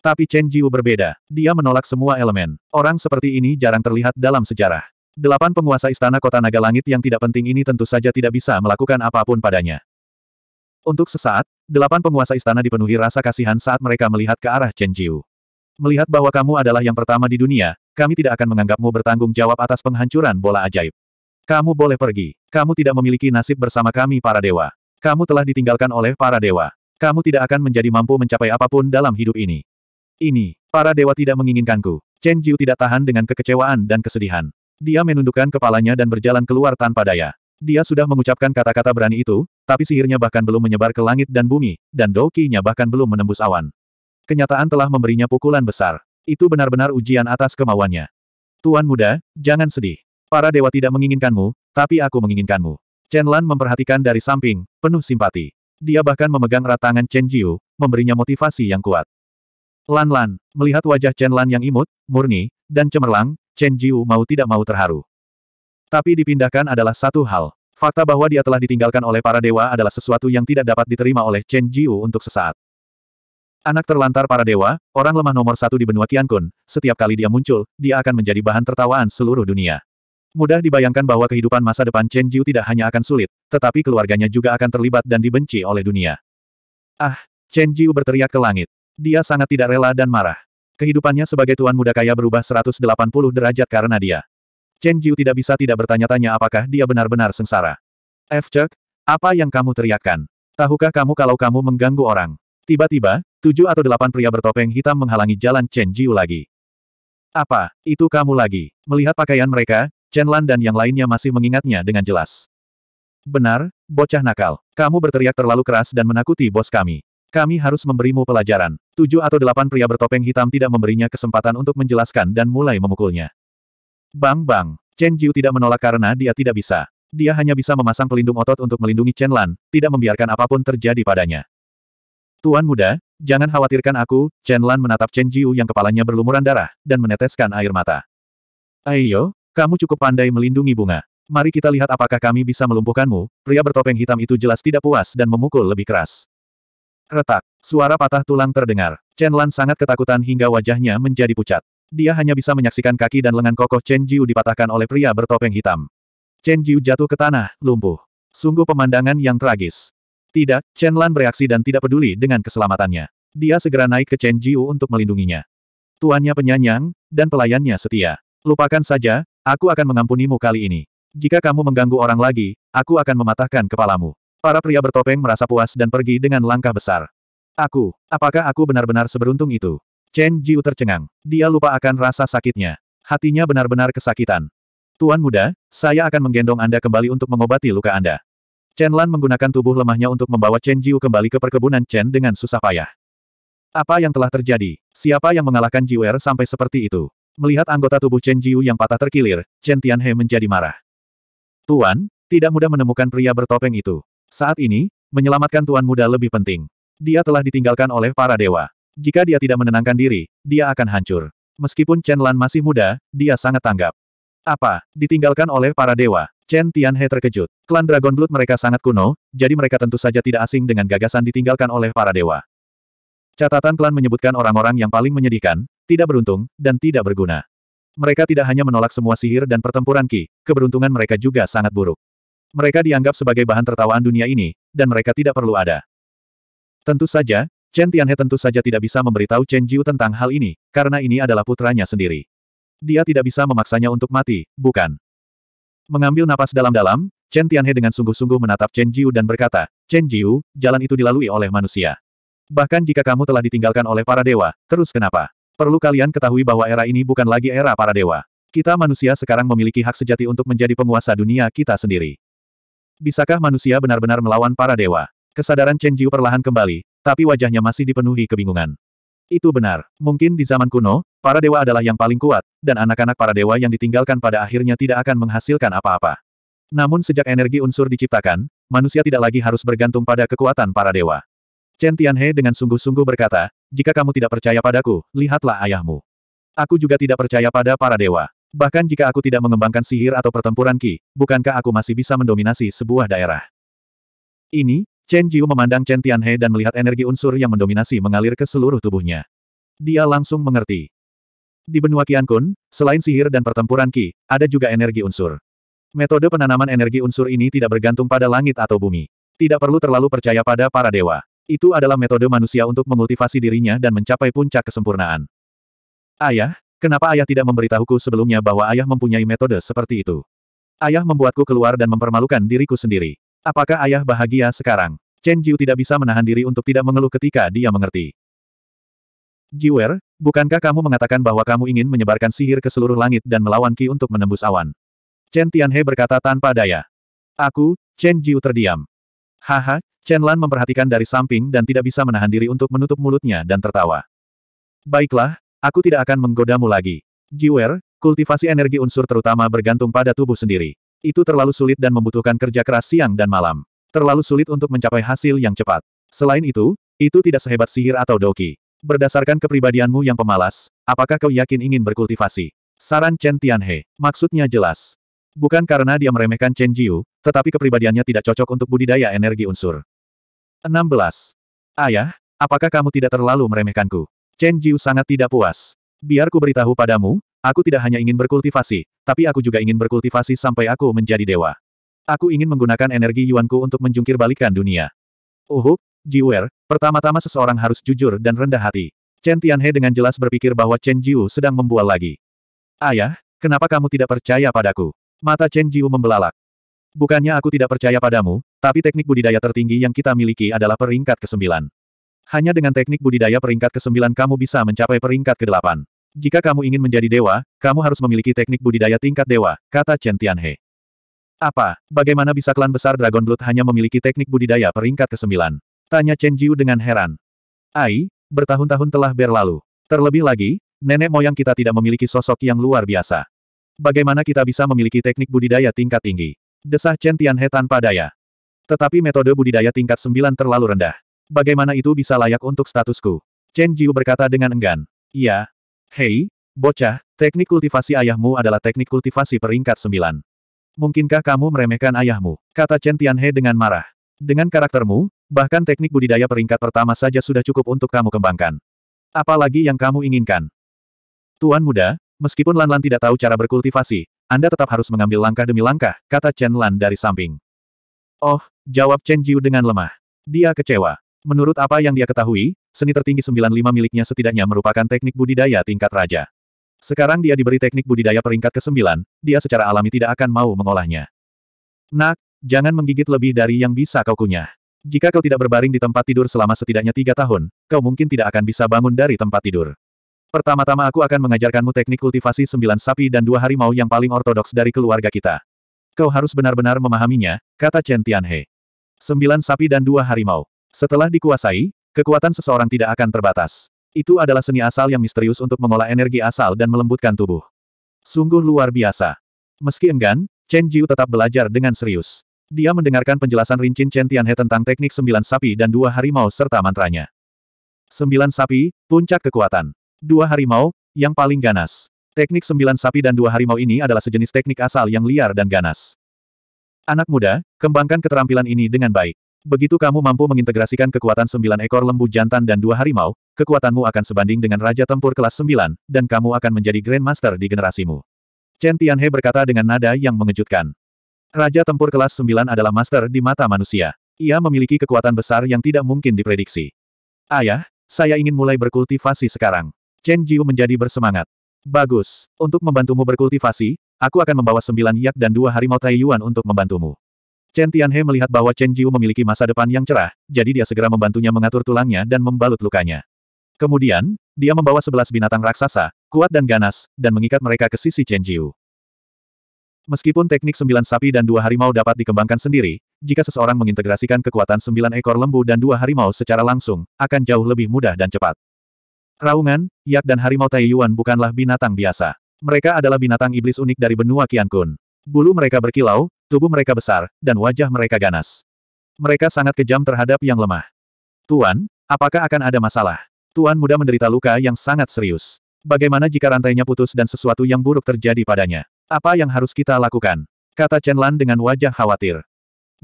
Tapi Chen Jiu berbeda. Dia menolak semua elemen. Orang seperti ini jarang terlihat dalam sejarah. Delapan penguasa istana kota naga langit yang tidak penting ini tentu saja tidak bisa melakukan apapun padanya. Untuk sesaat, delapan penguasa istana dipenuhi rasa kasihan saat mereka melihat ke arah Chen Jiu. Melihat bahwa kamu adalah yang pertama di dunia, kami tidak akan menganggapmu bertanggung jawab atas penghancuran bola ajaib. Kamu boleh pergi. Kamu tidak memiliki nasib bersama kami para dewa. Kamu telah ditinggalkan oleh para dewa. Kamu tidak akan menjadi mampu mencapai apapun dalam hidup ini. Ini, para dewa tidak menginginkanku. Chen Jiu tidak tahan dengan kekecewaan dan kesedihan. Dia menundukkan kepalanya dan berjalan keluar tanpa daya. Dia sudah mengucapkan kata-kata berani itu, tapi sihirnya bahkan belum menyebar ke langit dan bumi, dan Qi-nya bahkan belum menembus awan. Kenyataan telah memberinya pukulan besar. Itu benar-benar ujian atas kemauannya. Tuan muda, jangan sedih. Para dewa tidak menginginkanmu, tapi aku menginginkanmu. Chen Lan memperhatikan dari samping, penuh simpati. Dia bahkan memegang erat tangan Chen Jiu, memberinya motivasi yang kuat. Lan Lan, melihat wajah Chen Lan yang imut, murni, dan cemerlang, Chen Jiu mau tidak mau terharu. Tapi dipindahkan adalah satu hal. Fakta bahwa dia telah ditinggalkan oleh para dewa adalah sesuatu yang tidak dapat diterima oleh Chen Jiu untuk sesaat. Anak terlantar para dewa, orang lemah nomor satu di benua Qiankun, setiap kali dia muncul, dia akan menjadi bahan tertawaan seluruh dunia. Mudah dibayangkan bahwa kehidupan masa depan Chen Jiu tidak hanya akan sulit, tetapi keluarganya juga akan terlibat dan dibenci oleh dunia. Ah, Chen Jiu berteriak ke langit. Dia sangat tidak rela dan marah. Kehidupannya sebagai tuan muda kaya berubah 180 derajat karena dia. Chen Jiu tidak bisa tidak bertanya-tanya apakah dia benar-benar sengsara. F. Chuck, apa yang kamu teriakkan? Tahukah kamu kalau kamu mengganggu orang? Tiba-tiba, tujuh atau delapan pria bertopeng hitam menghalangi jalan Chen Jiu lagi. Apa, itu kamu lagi? Melihat pakaian mereka, Chen Lan dan yang lainnya masih mengingatnya dengan jelas. Benar, bocah nakal. Kamu berteriak terlalu keras dan menakuti bos kami. Kami harus memberimu pelajaran. Tujuh atau delapan pria bertopeng hitam tidak memberinya kesempatan untuk menjelaskan dan mulai memukulnya. Bang bang, Chen Jiu tidak menolak karena dia tidak bisa. Dia hanya bisa memasang pelindung otot untuk melindungi Chen Lan, tidak membiarkan apapun terjadi padanya. Tuan muda, jangan khawatirkan aku, Chen Lan menatap Chen Jiu yang kepalanya berlumuran darah, dan meneteskan air mata. Ayo, kamu cukup pandai melindungi bunga. Mari kita lihat apakah kami bisa melumpuhkanmu. Pria bertopeng hitam itu jelas tidak puas dan memukul lebih keras. Retak. Suara patah tulang terdengar. Chen Lan sangat ketakutan hingga wajahnya menjadi pucat. Dia hanya bisa menyaksikan kaki dan lengan kokoh Chen Jiu dipatahkan oleh pria bertopeng hitam. Chen Jiu jatuh ke tanah, lumpuh. Sungguh pemandangan yang tragis. Tidak, Chen Lan bereaksi dan tidak peduli dengan keselamatannya. Dia segera naik ke Chen Jiu untuk melindunginya. Tuannya penyanyang, dan pelayannya setia. Lupakan saja, Aku akan mengampunimu kali ini. Jika kamu mengganggu orang lagi, aku akan mematahkan kepalamu. Para pria bertopeng merasa puas dan pergi dengan langkah besar. Aku, apakah aku benar-benar seberuntung itu? Chen Jiu tercengang. Dia lupa akan rasa sakitnya. Hatinya benar-benar kesakitan. Tuan muda, saya akan menggendong Anda kembali untuk mengobati luka Anda. Chen Lan menggunakan tubuh lemahnya untuk membawa Chen Jiu kembali ke perkebunan Chen dengan susah payah. Apa yang telah terjadi? Siapa yang mengalahkan Er sampai seperti itu? Melihat anggota tubuh Chen Jiu yang patah terkilir, Chen Tianhe menjadi marah. Tuan, tidak mudah menemukan pria bertopeng itu. Saat ini, menyelamatkan tuan muda lebih penting. Dia telah ditinggalkan oleh para dewa. Jika dia tidak menenangkan diri, dia akan hancur. Meskipun Chen Lan masih muda, dia sangat tanggap. Apa? Ditinggalkan oleh para dewa. Chen Tianhe terkejut. Klan Dragon Blood mereka sangat kuno, jadi mereka tentu saja tidak asing dengan gagasan ditinggalkan oleh para dewa. Catatan klan menyebutkan orang-orang yang paling menyedihkan, tidak beruntung, dan tidak berguna. Mereka tidak hanya menolak semua sihir dan pertempuran Ki, keberuntungan mereka juga sangat buruk. Mereka dianggap sebagai bahan tertawaan dunia ini, dan mereka tidak perlu ada. Tentu saja, Chen Tianhe tentu saja tidak bisa memberitahu Chen Jiu tentang hal ini, karena ini adalah putranya sendiri. Dia tidak bisa memaksanya untuk mati, bukan? Mengambil napas dalam-dalam, Chen Tianhe dengan sungguh-sungguh menatap Chen Jiu dan berkata, Chen Jiu, jalan itu dilalui oleh manusia. Bahkan jika kamu telah ditinggalkan oleh para dewa, terus kenapa? Perlu kalian ketahui bahwa era ini bukan lagi era para dewa. Kita manusia sekarang memiliki hak sejati untuk menjadi penguasa dunia kita sendiri. Bisakah manusia benar-benar melawan para dewa? Kesadaran Chen Jiu perlahan kembali, tapi wajahnya masih dipenuhi kebingungan. Itu benar. Mungkin di zaman kuno, para dewa adalah yang paling kuat, dan anak-anak para dewa yang ditinggalkan pada akhirnya tidak akan menghasilkan apa-apa. Namun sejak energi unsur diciptakan, manusia tidak lagi harus bergantung pada kekuatan para dewa. Chen Tianhe dengan sungguh-sungguh berkata, jika kamu tidak percaya padaku, lihatlah ayahmu. Aku juga tidak percaya pada para dewa. Bahkan jika aku tidak mengembangkan sihir atau pertempuran Ki, bukankah aku masih bisa mendominasi sebuah daerah? Ini, Chen Jiu memandang Chen Tianhe dan melihat energi unsur yang mendominasi mengalir ke seluruh tubuhnya. Dia langsung mengerti. Di benua Qiankun, selain sihir dan pertempuran Ki, ada juga energi unsur. Metode penanaman energi unsur ini tidak bergantung pada langit atau bumi. Tidak perlu terlalu percaya pada para dewa. Itu adalah metode manusia untuk mengultivasi dirinya dan mencapai puncak kesempurnaan. Ayah, kenapa ayah tidak memberitahuku sebelumnya bahwa ayah mempunyai metode seperti itu? Ayah membuatku keluar dan mempermalukan diriku sendiri. Apakah ayah bahagia sekarang? Chen Jiu tidak bisa menahan diri untuk tidak mengeluh ketika dia mengerti. Jiwer, bukankah kamu mengatakan bahwa kamu ingin menyebarkan sihir ke seluruh langit dan melawan Qi untuk menembus awan? Chen Tianhe berkata tanpa daya. Aku, Chen Jiu terdiam. Haha, Chen Lan memperhatikan dari samping dan tidak bisa menahan diri untuk menutup mulutnya dan tertawa. Baiklah, aku tidak akan menggodamu lagi. Jiwer, kultivasi energi unsur terutama bergantung pada tubuh sendiri. Itu terlalu sulit dan membutuhkan kerja keras siang dan malam. Terlalu sulit untuk mencapai hasil yang cepat. Selain itu, itu tidak sehebat sihir atau doki. Berdasarkan kepribadianmu yang pemalas, apakah kau yakin ingin berkultivasi? Saran Chen Tianhe, maksudnya jelas. Bukan karena dia meremehkan Chen Jiu, tetapi kepribadiannya tidak cocok untuk budidaya energi unsur. 16. Ayah, apakah kamu tidak terlalu meremehkanku? Chen Jiu sangat tidak puas. Biarku beritahu padamu, aku tidak hanya ingin berkultivasi, tapi aku juga ingin berkultivasi sampai aku menjadi dewa. Aku ingin menggunakan energi Yuanku untuk menjungkir balikan dunia. Uhuk, Jiwer, pertama-tama seseorang harus jujur dan rendah hati. Chen Tianhe dengan jelas berpikir bahwa Chen Jiu sedang membual lagi. Ayah, kenapa kamu tidak percaya padaku? Mata Chen Jiu membelalak. Bukannya aku tidak percaya padamu, tapi teknik budidaya tertinggi yang kita miliki adalah peringkat ke-9. Hanya dengan teknik budidaya peringkat ke-9 kamu bisa mencapai peringkat ke-8. Jika kamu ingin menjadi dewa, kamu harus memiliki teknik budidaya tingkat dewa, kata Chen Tianhe. Apa, bagaimana bisa klan besar Dragon Blood hanya memiliki teknik budidaya peringkat ke-9? Tanya Chen Jiu dengan heran. Ai, bertahun-tahun telah berlalu. Terlebih lagi, nenek moyang kita tidak memiliki sosok yang luar biasa. Bagaimana kita bisa memiliki teknik budidaya tingkat tinggi? Desah Chen Tianhe tanpa daya. Tetapi metode budidaya tingkat 9 terlalu rendah. Bagaimana itu bisa layak untuk statusku? Chen Jiu berkata dengan enggan. Iya. Hei, bocah, teknik kultivasi ayahmu adalah teknik kultivasi peringkat 9. Mungkinkah kamu meremehkan ayahmu? Kata Chen Tianhe dengan marah. Dengan karaktermu, bahkan teknik budidaya peringkat pertama saja sudah cukup untuk kamu kembangkan. Apalagi yang kamu inginkan? Tuan muda, Meskipun Lan Lan tidak tahu cara berkultivasi, Anda tetap harus mengambil langkah demi langkah, kata Chen Lan dari samping. Oh, jawab Chen Jiu dengan lemah. Dia kecewa. Menurut apa yang dia ketahui, seni tertinggi 95 miliknya setidaknya merupakan teknik budidaya tingkat raja. Sekarang dia diberi teknik budidaya peringkat ke-9, dia secara alami tidak akan mau mengolahnya. Nak, jangan menggigit lebih dari yang bisa kau kunyah. Jika kau tidak berbaring di tempat tidur selama setidaknya tiga tahun, kau mungkin tidak akan bisa bangun dari tempat tidur. Pertama-tama aku akan mengajarkanmu teknik kultivasi sembilan sapi dan dua harimau yang paling ortodoks dari keluarga kita. Kau harus benar-benar memahaminya, kata Chen Tianhe. Sembilan sapi dan dua harimau. Setelah dikuasai, kekuatan seseorang tidak akan terbatas. Itu adalah seni asal yang misterius untuk mengolah energi asal dan melembutkan tubuh. Sungguh luar biasa. Meski enggan, Chen Jiu tetap belajar dengan serius. Dia mendengarkan penjelasan rincin Chen Tianhe tentang teknik sembilan sapi dan dua harimau serta mantranya. Sembilan sapi, puncak kekuatan. Dua harimau, yang paling ganas. Teknik sembilan sapi dan dua harimau ini adalah sejenis teknik asal yang liar dan ganas. Anak muda, kembangkan keterampilan ini dengan baik. Begitu kamu mampu mengintegrasikan kekuatan sembilan ekor lembu jantan dan dua harimau, kekuatanmu akan sebanding dengan Raja Tempur kelas sembilan, dan kamu akan menjadi Grandmaster di generasimu. Chen Tianhe berkata dengan nada yang mengejutkan. Raja Tempur kelas sembilan adalah master di mata manusia. Ia memiliki kekuatan besar yang tidak mungkin diprediksi. Ayah, saya ingin mulai berkultivasi sekarang. Chen Jiu menjadi bersemangat. Bagus. Untuk membantumu berkultivasi, aku akan membawa sembilan yak dan dua harimau Taiyuan untuk membantumu. Chen Tianhe melihat bahwa Chen Jiu memiliki masa depan yang cerah, jadi dia segera membantunya mengatur tulangnya dan membalut lukanya. Kemudian, dia membawa sebelas binatang raksasa, kuat dan ganas, dan mengikat mereka ke sisi Chen Jiu. Meskipun teknik sembilan sapi dan dua harimau dapat dikembangkan sendiri, jika seseorang mengintegrasikan kekuatan sembilan ekor lembu dan dua harimau secara langsung, akan jauh lebih mudah dan cepat. Raungan, Yak dan Harimau Yuan bukanlah binatang biasa. Mereka adalah binatang iblis unik dari benua Kun. Bulu mereka berkilau, tubuh mereka besar, dan wajah mereka ganas. Mereka sangat kejam terhadap yang lemah. Tuan, apakah akan ada masalah? Tuan muda menderita luka yang sangat serius. Bagaimana jika rantainya putus dan sesuatu yang buruk terjadi padanya? Apa yang harus kita lakukan? Kata Chen Lan dengan wajah khawatir.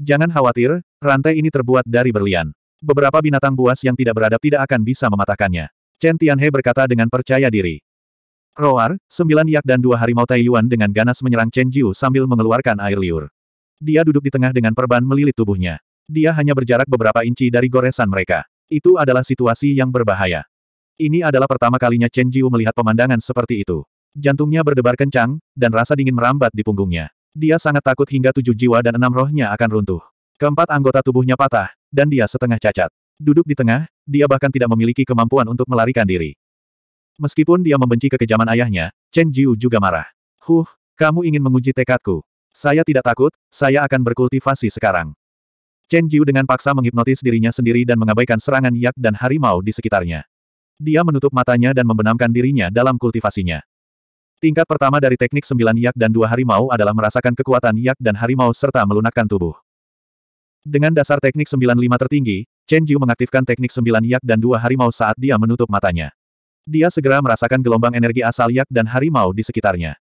Jangan khawatir, rantai ini terbuat dari berlian. Beberapa binatang buas yang tidak beradab tidak akan bisa mematahkannya. Chen Tianhe berkata dengan percaya diri. Roar, sembilan yak dan dua harimau Taiyuan dengan ganas menyerang Chen Jiu sambil mengeluarkan air liur. Dia duduk di tengah dengan perban melilit tubuhnya. Dia hanya berjarak beberapa inci dari goresan mereka. Itu adalah situasi yang berbahaya. Ini adalah pertama kalinya Chen Jiu melihat pemandangan seperti itu. Jantungnya berdebar kencang, dan rasa dingin merambat di punggungnya. Dia sangat takut hingga tujuh jiwa dan enam rohnya akan runtuh. Keempat anggota tubuhnya patah, dan dia setengah cacat. Duduk di tengah, dia bahkan tidak memiliki kemampuan untuk melarikan diri. Meskipun dia membenci kekejaman ayahnya, Chen Jiu juga marah. Huh, kamu ingin menguji tekadku. Saya tidak takut, saya akan berkultivasi sekarang. Chen Jiu dengan paksa menghipnotis dirinya sendiri dan mengabaikan serangan yak dan harimau di sekitarnya. Dia menutup matanya dan membenamkan dirinya dalam kultivasinya. Tingkat pertama dari teknik sembilan yak dan dua harimau adalah merasakan kekuatan yak dan harimau serta melunakkan tubuh. Dengan dasar teknik 95 tertinggi, Chen Jiu mengaktifkan teknik 9 yak dan dua harimau saat dia menutup matanya. Dia segera merasakan gelombang energi asal yak dan harimau di sekitarnya.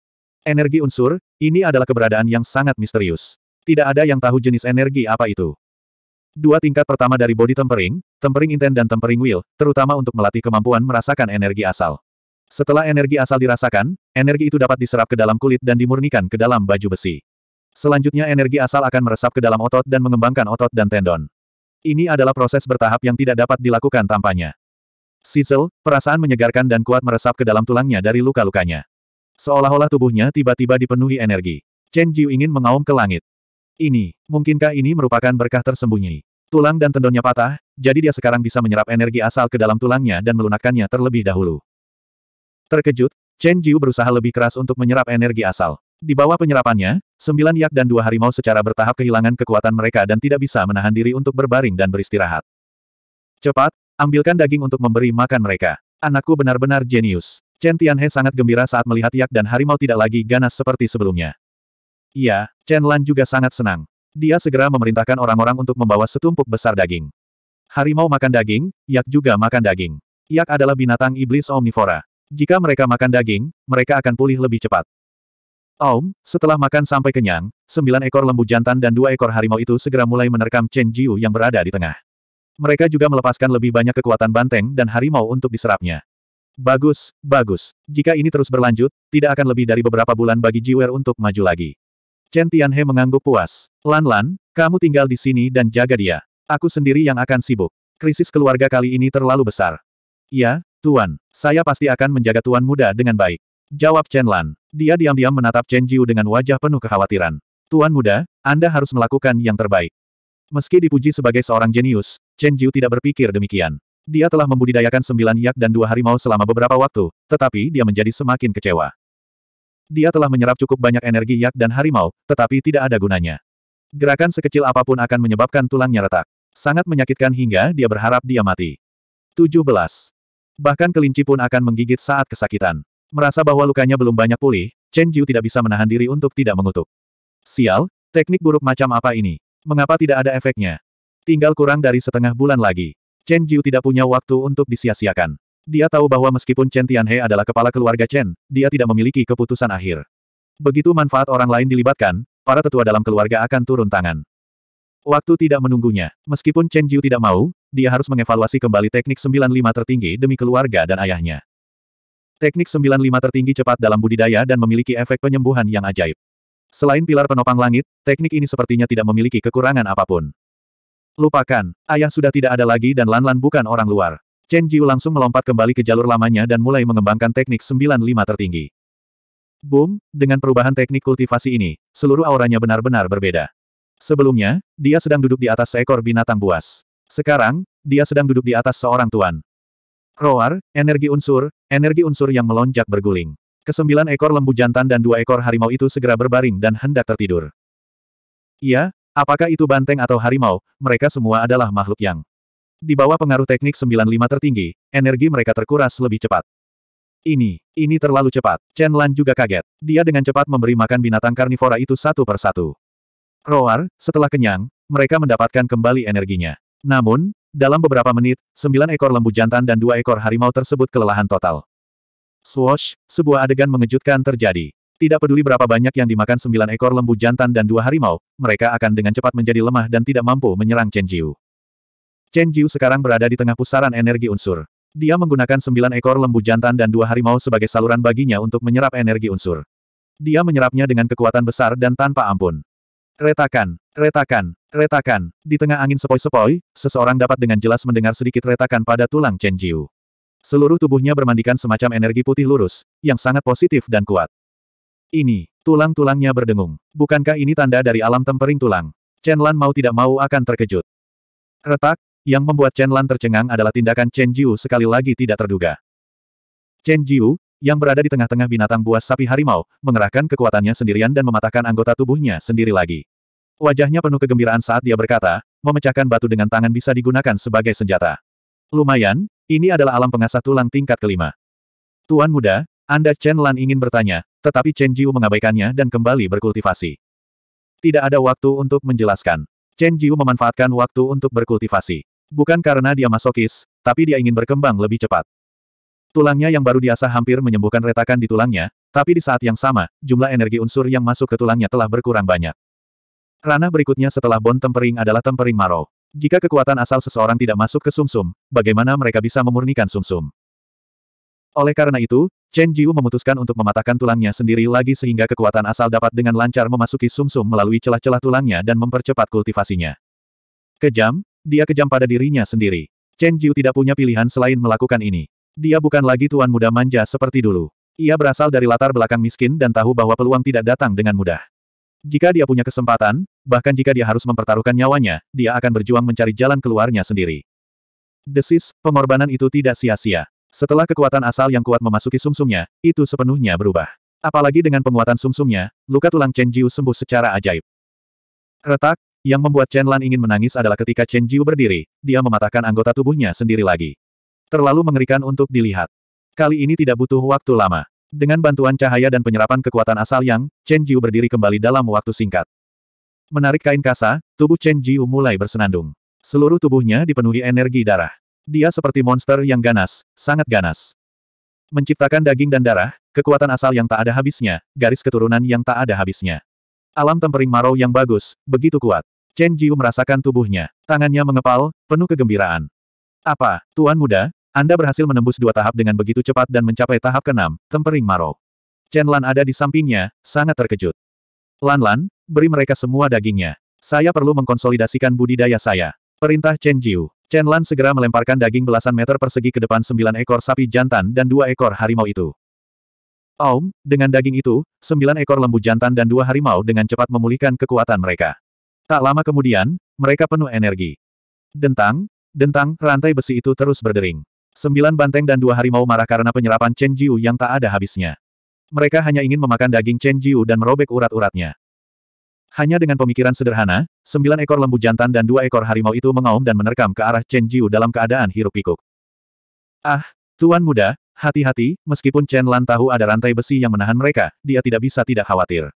Energi unsur, ini adalah keberadaan yang sangat misterius. Tidak ada yang tahu jenis energi apa itu. Dua tingkat pertama dari body tempering, tempering inten dan tempering wheel, terutama untuk melatih kemampuan merasakan energi asal. Setelah energi asal dirasakan, energi itu dapat diserap ke dalam kulit dan dimurnikan ke dalam baju besi. Selanjutnya energi asal akan meresap ke dalam otot dan mengembangkan otot dan tendon. Ini adalah proses bertahap yang tidak dapat dilakukan tanpanya. Sisel, perasaan menyegarkan dan kuat meresap ke dalam tulangnya dari luka-lukanya. Seolah-olah tubuhnya tiba-tiba dipenuhi energi. Chen Jiu ingin mengaum ke langit. Ini, mungkinkah ini merupakan berkah tersembunyi? Tulang dan tendonnya patah, jadi dia sekarang bisa menyerap energi asal ke dalam tulangnya dan melunakkannya terlebih dahulu. Terkejut, Chen Jiu berusaha lebih keras untuk menyerap energi asal. Di bawah penyerapannya, sembilan yak dan dua harimau secara bertahap kehilangan kekuatan mereka dan tidak bisa menahan diri untuk berbaring dan beristirahat. Cepat, ambilkan daging untuk memberi makan mereka. Anakku benar-benar jenius. Chen Tianhe sangat gembira saat melihat yak dan harimau tidak lagi ganas seperti sebelumnya. Iya, Chen Lan juga sangat senang. Dia segera memerintahkan orang-orang untuk membawa setumpuk besar daging. Harimau makan daging, yak juga makan daging. Yak adalah binatang iblis omnivora. Jika mereka makan daging, mereka akan pulih lebih cepat. Om, setelah makan sampai kenyang, sembilan ekor lembu jantan dan dua ekor harimau itu segera mulai menerkam Chen Jiu yang berada di tengah. Mereka juga melepaskan lebih banyak kekuatan banteng dan harimau untuk diserapnya. Bagus, bagus. Jika ini terus berlanjut, tidak akan lebih dari beberapa bulan bagi Jiwer untuk maju lagi. Chen Tianhe mengangguk puas. Lan Lan, kamu tinggal di sini dan jaga dia. Aku sendiri yang akan sibuk. Krisis keluarga kali ini terlalu besar. Ya, Tuan, saya pasti akan menjaga Tuan muda dengan baik. Jawab Chen Lan. Dia diam-diam menatap Chen Jiu dengan wajah penuh kekhawatiran. Tuan muda, Anda harus melakukan yang terbaik. Meski dipuji sebagai seorang jenius, Chen Jiu tidak berpikir demikian. Dia telah membudidayakan sembilan yak dan dua harimau selama beberapa waktu, tetapi dia menjadi semakin kecewa. Dia telah menyerap cukup banyak energi yak dan harimau, tetapi tidak ada gunanya. Gerakan sekecil apapun akan menyebabkan tulangnya retak. Sangat menyakitkan hingga dia berharap dia mati. 17. Bahkan kelinci pun akan menggigit saat kesakitan. Merasa bahwa lukanya belum banyak pulih, Chen Jiu tidak bisa menahan diri untuk tidak mengutuk. Sial, teknik buruk macam apa ini? Mengapa tidak ada efeknya? Tinggal kurang dari setengah bulan lagi. Chen Jiu tidak punya waktu untuk disia-siakan. Dia tahu bahwa meskipun Chen Tianhe adalah kepala keluarga Chen, dia tidak memiliki keputusan akhir. Begitu manfaat orang lain dilibatkan, para tetua dalam keluarga akan turun tangan. Waktu tidak menunggunya. Meskipun Chen Jiu tidak mau, dia harus mengevaluasi kembali teknik 95 tertinggi demi keluarga dan ayahnya. Teknik 95 tertinggi cepat dalam budidaya dan memiliki efek penyembuhan yang ajaib. Selain pilar penopang langit, teknik ini sepertinya tidak memiliki kekurangan apapun. Lupakan, ayah sudah tidak ada lagi dan Lan Lan bukan orang luar. Chen Jiu langsung melompat kembali ke jalur lamanya dan mulai mengembangkan teknik 95 tertinggi. Boom, dengan perubahan teknik kultivasi ini, seluruh auranya benar-benar berbeda. Sebelumnya, dia sedang duduk di atas seekor binatang buas. Sekarang, dia sedang duduk di atas seorang tuan. Roar, energi unsur, energi unsur yang melonjak berguling. Kesembilan ekor lembu jantan dan dua ekor harimau itu segera berbaring dan hendak tertidur. Iya, apakah itu banteng atau harimau, mereka semua adalah makhluk yang di bawah pengaruh teknik 95 tertinggi, energi mereka terkuras lebih cepat. Ini, ini terlalu cepat. Chen Lan juga kaget. Dia dengan cepat memberi makan binatang karnivora itu satu persatu. Roar, setelah kenyang, mereka mendapatkan kembali energinya. Namun, dalam beberapa menit, sembilan ekor lembu jantan dan dua ekor harimau tersebut kelelahan total. Swoosh, sebuah adegan mengejutkan terjadi. Tidak peduli berapa banyak yang dimakan sembilan ekor lembu jantan dan dua harimau, mereka akan dengan cepat menjadi lemah dan tidak mampu menyerang Chen Jiu. Chen Jiu sekarang berada di tengah pusaran energi unsur. Dia menggunakan sembilan ekor lembu jantan dan dua harimau sebagai saluran baginya untuk menyerap energi unsur. Dia menyerapnya dengan kekuatan besar dan tanpa ampun. Retakan, retakan, retakan. Di tengah angin sepoi-sepoi, seseorang dapat dengan jelas mendengar sedikit retakan pada tulang Chen Jiu. Seluruh tubuhnya bermandikan semacam energi putih lurus, yang sangat positif dan kuat. Ini, tulang-tulangnya berdengung. Bukankah ini tanda dari alam tempering tulang? Chen Lan mau tidak mau akan terkejut. Retak, yang membuat Chen Lan tercengang adalah tindakan Chen Jiu sekali lagi tidak terduga. Chen Jiu, yang berada di tengah-tengah binatang buas sapi harimau, mengerahkan kekuatannya sendirian dan mematahkan anggota tubuhnya sendiri lagi. Wajahnya penuh kegembiraan saat dia berkata, memecahkan batu dengan tangan bisa digunakan sebagai senjata. Lumayan, ini adalah alam pengasah tulang tingkat kelima. Tuan muda, Anda Chen Lan ingin bertanya, tetapi Chen Jiu mengabaikannya dan kembali berkultivasi. Tidak ada waktu untuk menjelaskan. Chen Jiu memanfaatkan waktu untuk berkultivasi. Bukan karena dia masokis, tapi dia ingin berkembang lebih cepat. Tulangnya yang baru diasah hampir menyembuhkan retakan di tulangnya, tapi di saat yang sama, jumlah energi unsur yang masuk ke tulangnya telah berkurang banyak. Ranah berikutnya setelah bon tempering adalah tempering Maro. Jika kekuatan asal seseorang tidak masuk ke sumsum, -sum, bagaimana mereka bisa memurnikan sumsum? -sum? Oleh karena itu, Chen Jiu memutuskan untuk mematahkan tulangnya sendiri lagi sehingga kekuatan asal dapat dengan lancar memasuki sumsum -sum melalui celah-celah tulangnya dan mempercepat kultivasinya. Kejam, dia kejam pada dirinya sendiri. Chen Jiu tidak punya pilihan selain melakukan ini. Dia bukan lagi tuan muda manja seperti dulu. Ia berasal dari latar belakang miskin dan tahu bahwa peluang tidak datang dengan mudah. Jika dia punya kesempatan, bahkan jika dia harus mempertaruhkan nyawanya, dia akan berjuang mencari jalan keluarnya sendiri. Desis, pengorbanan itu tidak sia-sia. Setelah kekuatan asal yang kuat memasuki sumsumnya, itu sepenuhnya berubah. Apalagi dengan penguatan sumsumnya, luka tulang Chen Jiu sembuh secara ajaib. Retak, yang membuat Chen Lan ingin menangis adalah ketika Chen Jiu berdiri, dia mematahkan anggota tubuhnya sendiri lagi. Terlalu mengerikan untuk dilihat. Kali ini tidak butuh waktu lama. Dengan bantuan cahaya dan penyerapan kekuatan asal yang, Chen Jiu berdiri kembali dalam waktu singkat. Menarik kain kasa, tubuh Chen Jiu mulai bersenandung. Seluruh tubuhnya dipenuhi energi darah. Dia seperti monster yang ganas, sangat ganas. Menciptakan daging dan darah, kekuatan asal yang tak ada habisnya, garis keturunan yang tak ada habisnya. Alam tempering marau yang bagus, begitu kuat. Chen Jiu merasakan tubuhnya. Tangannya mengepal, penuh kegembiraan. Apa, Tuan Muda, Anda berhasil menembus dua tahap dengan begitu cepat dan mencapai tahap keenam, tempering Maro. Chen Lan ada di sampingnya, sangat terkejut. Lan Lan, beri mereka semua dagingnya. Saya perlu mengkonsolidasikan budidaya saya. Perintah Chen Jiu. Chen Lan segera melemparkan daging belasan meter persegi ke depan sembilan ekor sapi jantan dan dua ekor harimau itu. Aum, dengan daging itu, sembilan ekor lembu jantan dan dua harimau dengan cepat memulihkan kekuatan mereka. Tak lama kemudian, mereka penuh energi. Dentang, Dentang, rantai besi itu terus berdering. Sembilan banteng dan dua harimau marah karena penyerapan Chen Jiu yang tak ada habisnya. Mereka hanya ingin memakan daging Chen Jiu dan merobek urat-uratnya. Hanya dengan pemikiran sederhana, sembilan ekor lembu jantan dan dua ekor harimau itu mengaum dan menerkam ke arah Chen Jiu dalam keadaan hirup pikuk Ah, Tuan muda, hati-hati, meskipun Chen Lan tahu ada rantai besi yang menahan mereka, dia tidak bisa tidak khawatir.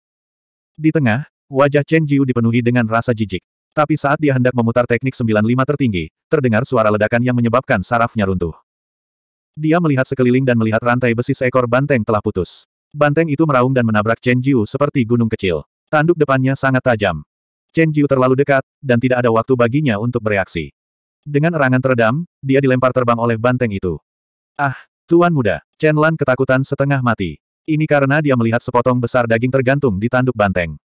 Di tengah, wajah Chen Jiu dipenuhi dengan rasa jijik. Tapi saat dia hendak memutar teknik 95 tertinggi, terdengar suara ledakan yang menyebabkan sarafnya runtuh. Dia melihat sekeliling dan melihat rantai besi seekor banteng telah putus. Banteng itu meraung dan menabrak Chen Jiu seperti gunung kecil. Tanduk depannya sangat tajam. Chen Jiu terlalu dekat, dan tidak ada waktu baginya untuk bereaksi. Dengan erangan teredam, dia dilempar terbang oleh banteng itu. Ah, Tuan muda, Chen Lan ketakutan setengah mati. Ini karena dia melihat sepotong besar daging tergantung di tanduk banteng.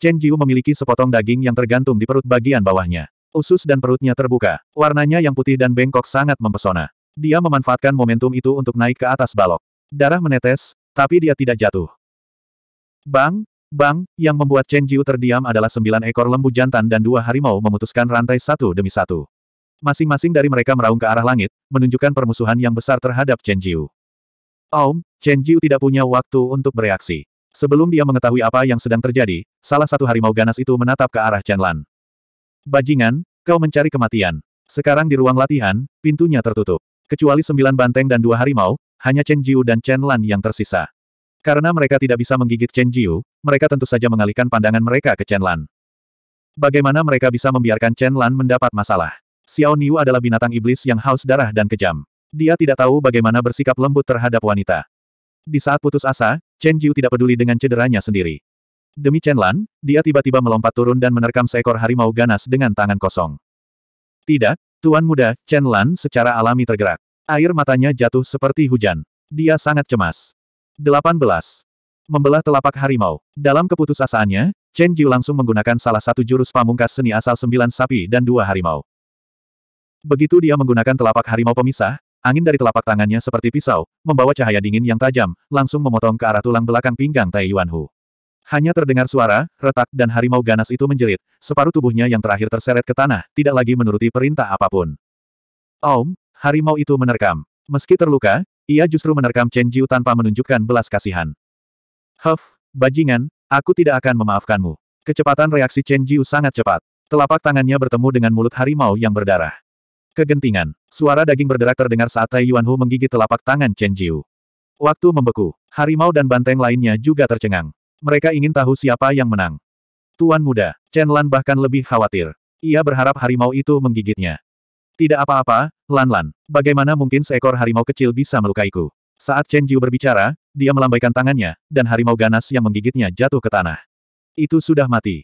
Chen Jiu memiliki sepotong daging yang tergantung di perut bagian bawahnya. Usus dan perutnya terbuka. Warnanya yang putih dan bengkok sangat mempesona. Dia memanfaatkan momentum itu untuk naik ke atas balok. Darah menetes, tapi dia tidak jatuh. Bang, bang, yang membuat Chen Jiu terdiam adalah sembilan ekor lembu jantan dan dua harimau memutuskan rantai satu demi satu. Masing-masing dari mereka meraung ke arah langit, menunjukkan permusuhan yang besar terhadap Chen Jiu. Aum, Chen Jiu tidak punya waktu untuk bereaksi. Sebelum dia mengetahui apa yang sedang terjadi, salah satu harimau ganas itu menatap ke arah Chen Lan. Bajingan, kau mencari kematian. Sekarang di ruang latihan, pintunya tertutup. Kecuali sembilan banteng dan dua harimau, hanya Chen Jiu dan Chen Lan yang tersisa. Karena mereka tidak bisa menggigit Chen Jiu, mereka tentu saja mengalihkan pandangan mereka ke Chen Lan. Bagaimana mereka bisa membiarkan Chen Lan mendapat masalah? Xiao Niu adalah binatang iblis yang haus darah dan kejam. Dia tidak tahu bagaimana bersikap lembut terhadap wanita. Di saat putus asa, Chen Jiu tidak peduli dengan cederanya sendiri. Demi Chen Lan, dia tiba-tiba melompat turun dan menerkam seekor harimau ganas dengan tangan kosong. Tidak, Tuan Muda, Chen Lan secara alami tergerak. Air matanya jatuh seperti hujan. Dia sangat cemas. 18. Membelah telapak harimau. Dalam keputusasaannya, Chen Jiu langsung menggunakan salah satu jurus pamungkas seni asal sembilan sapi dan dua harimau. Begitu dia menggunakan telapak harimau pemisah, Angin dari telapak tangannya seperti pisau, membawa cahaya dingin yang tajam, langsung memotong ke arah tulang belakang pinggang Tai Yuanhu. Hanya terdengar suara, retak dan harimau ganas itu menjerit, separuh tubuhnya yang terakhir terseret ke tanah, tidak lagi menuruti perintah apapun. Om, harimau itu menerkam. Meski terluka, ia justru menerkam Chen Jiu tanpa menunjukkan belas kasihan. Huff, bajingan, aku tidak akan memaafkanmu. Kecepatan reaksi Chen Jiu sangat cepat. Telapak tangannya bertemu dengan mulut harimau yang berdarah. Kegentingan. Suara daging berderak terdengar saat Tai Yuanhu menggigit telapak tangan Chen Jiu. Waktu membeku. Harimau dan banteng lainnya juga tercengang. Mereka ingin tahu siapa yang menang. Tuan muda, Chen Lan bahkan lebih khawatir. Ia berharap harimau itu menggigitnya. Tidak apa-apa, Lan Lan. Bagaimana mungkin seekor harimau kecil bisa melukaiku? Saat Chen Jiu berbicara, dia melambaikan tangannya, dan harimau ganas yang menggigitnya jatuh ke tanah. Itu sudah mati.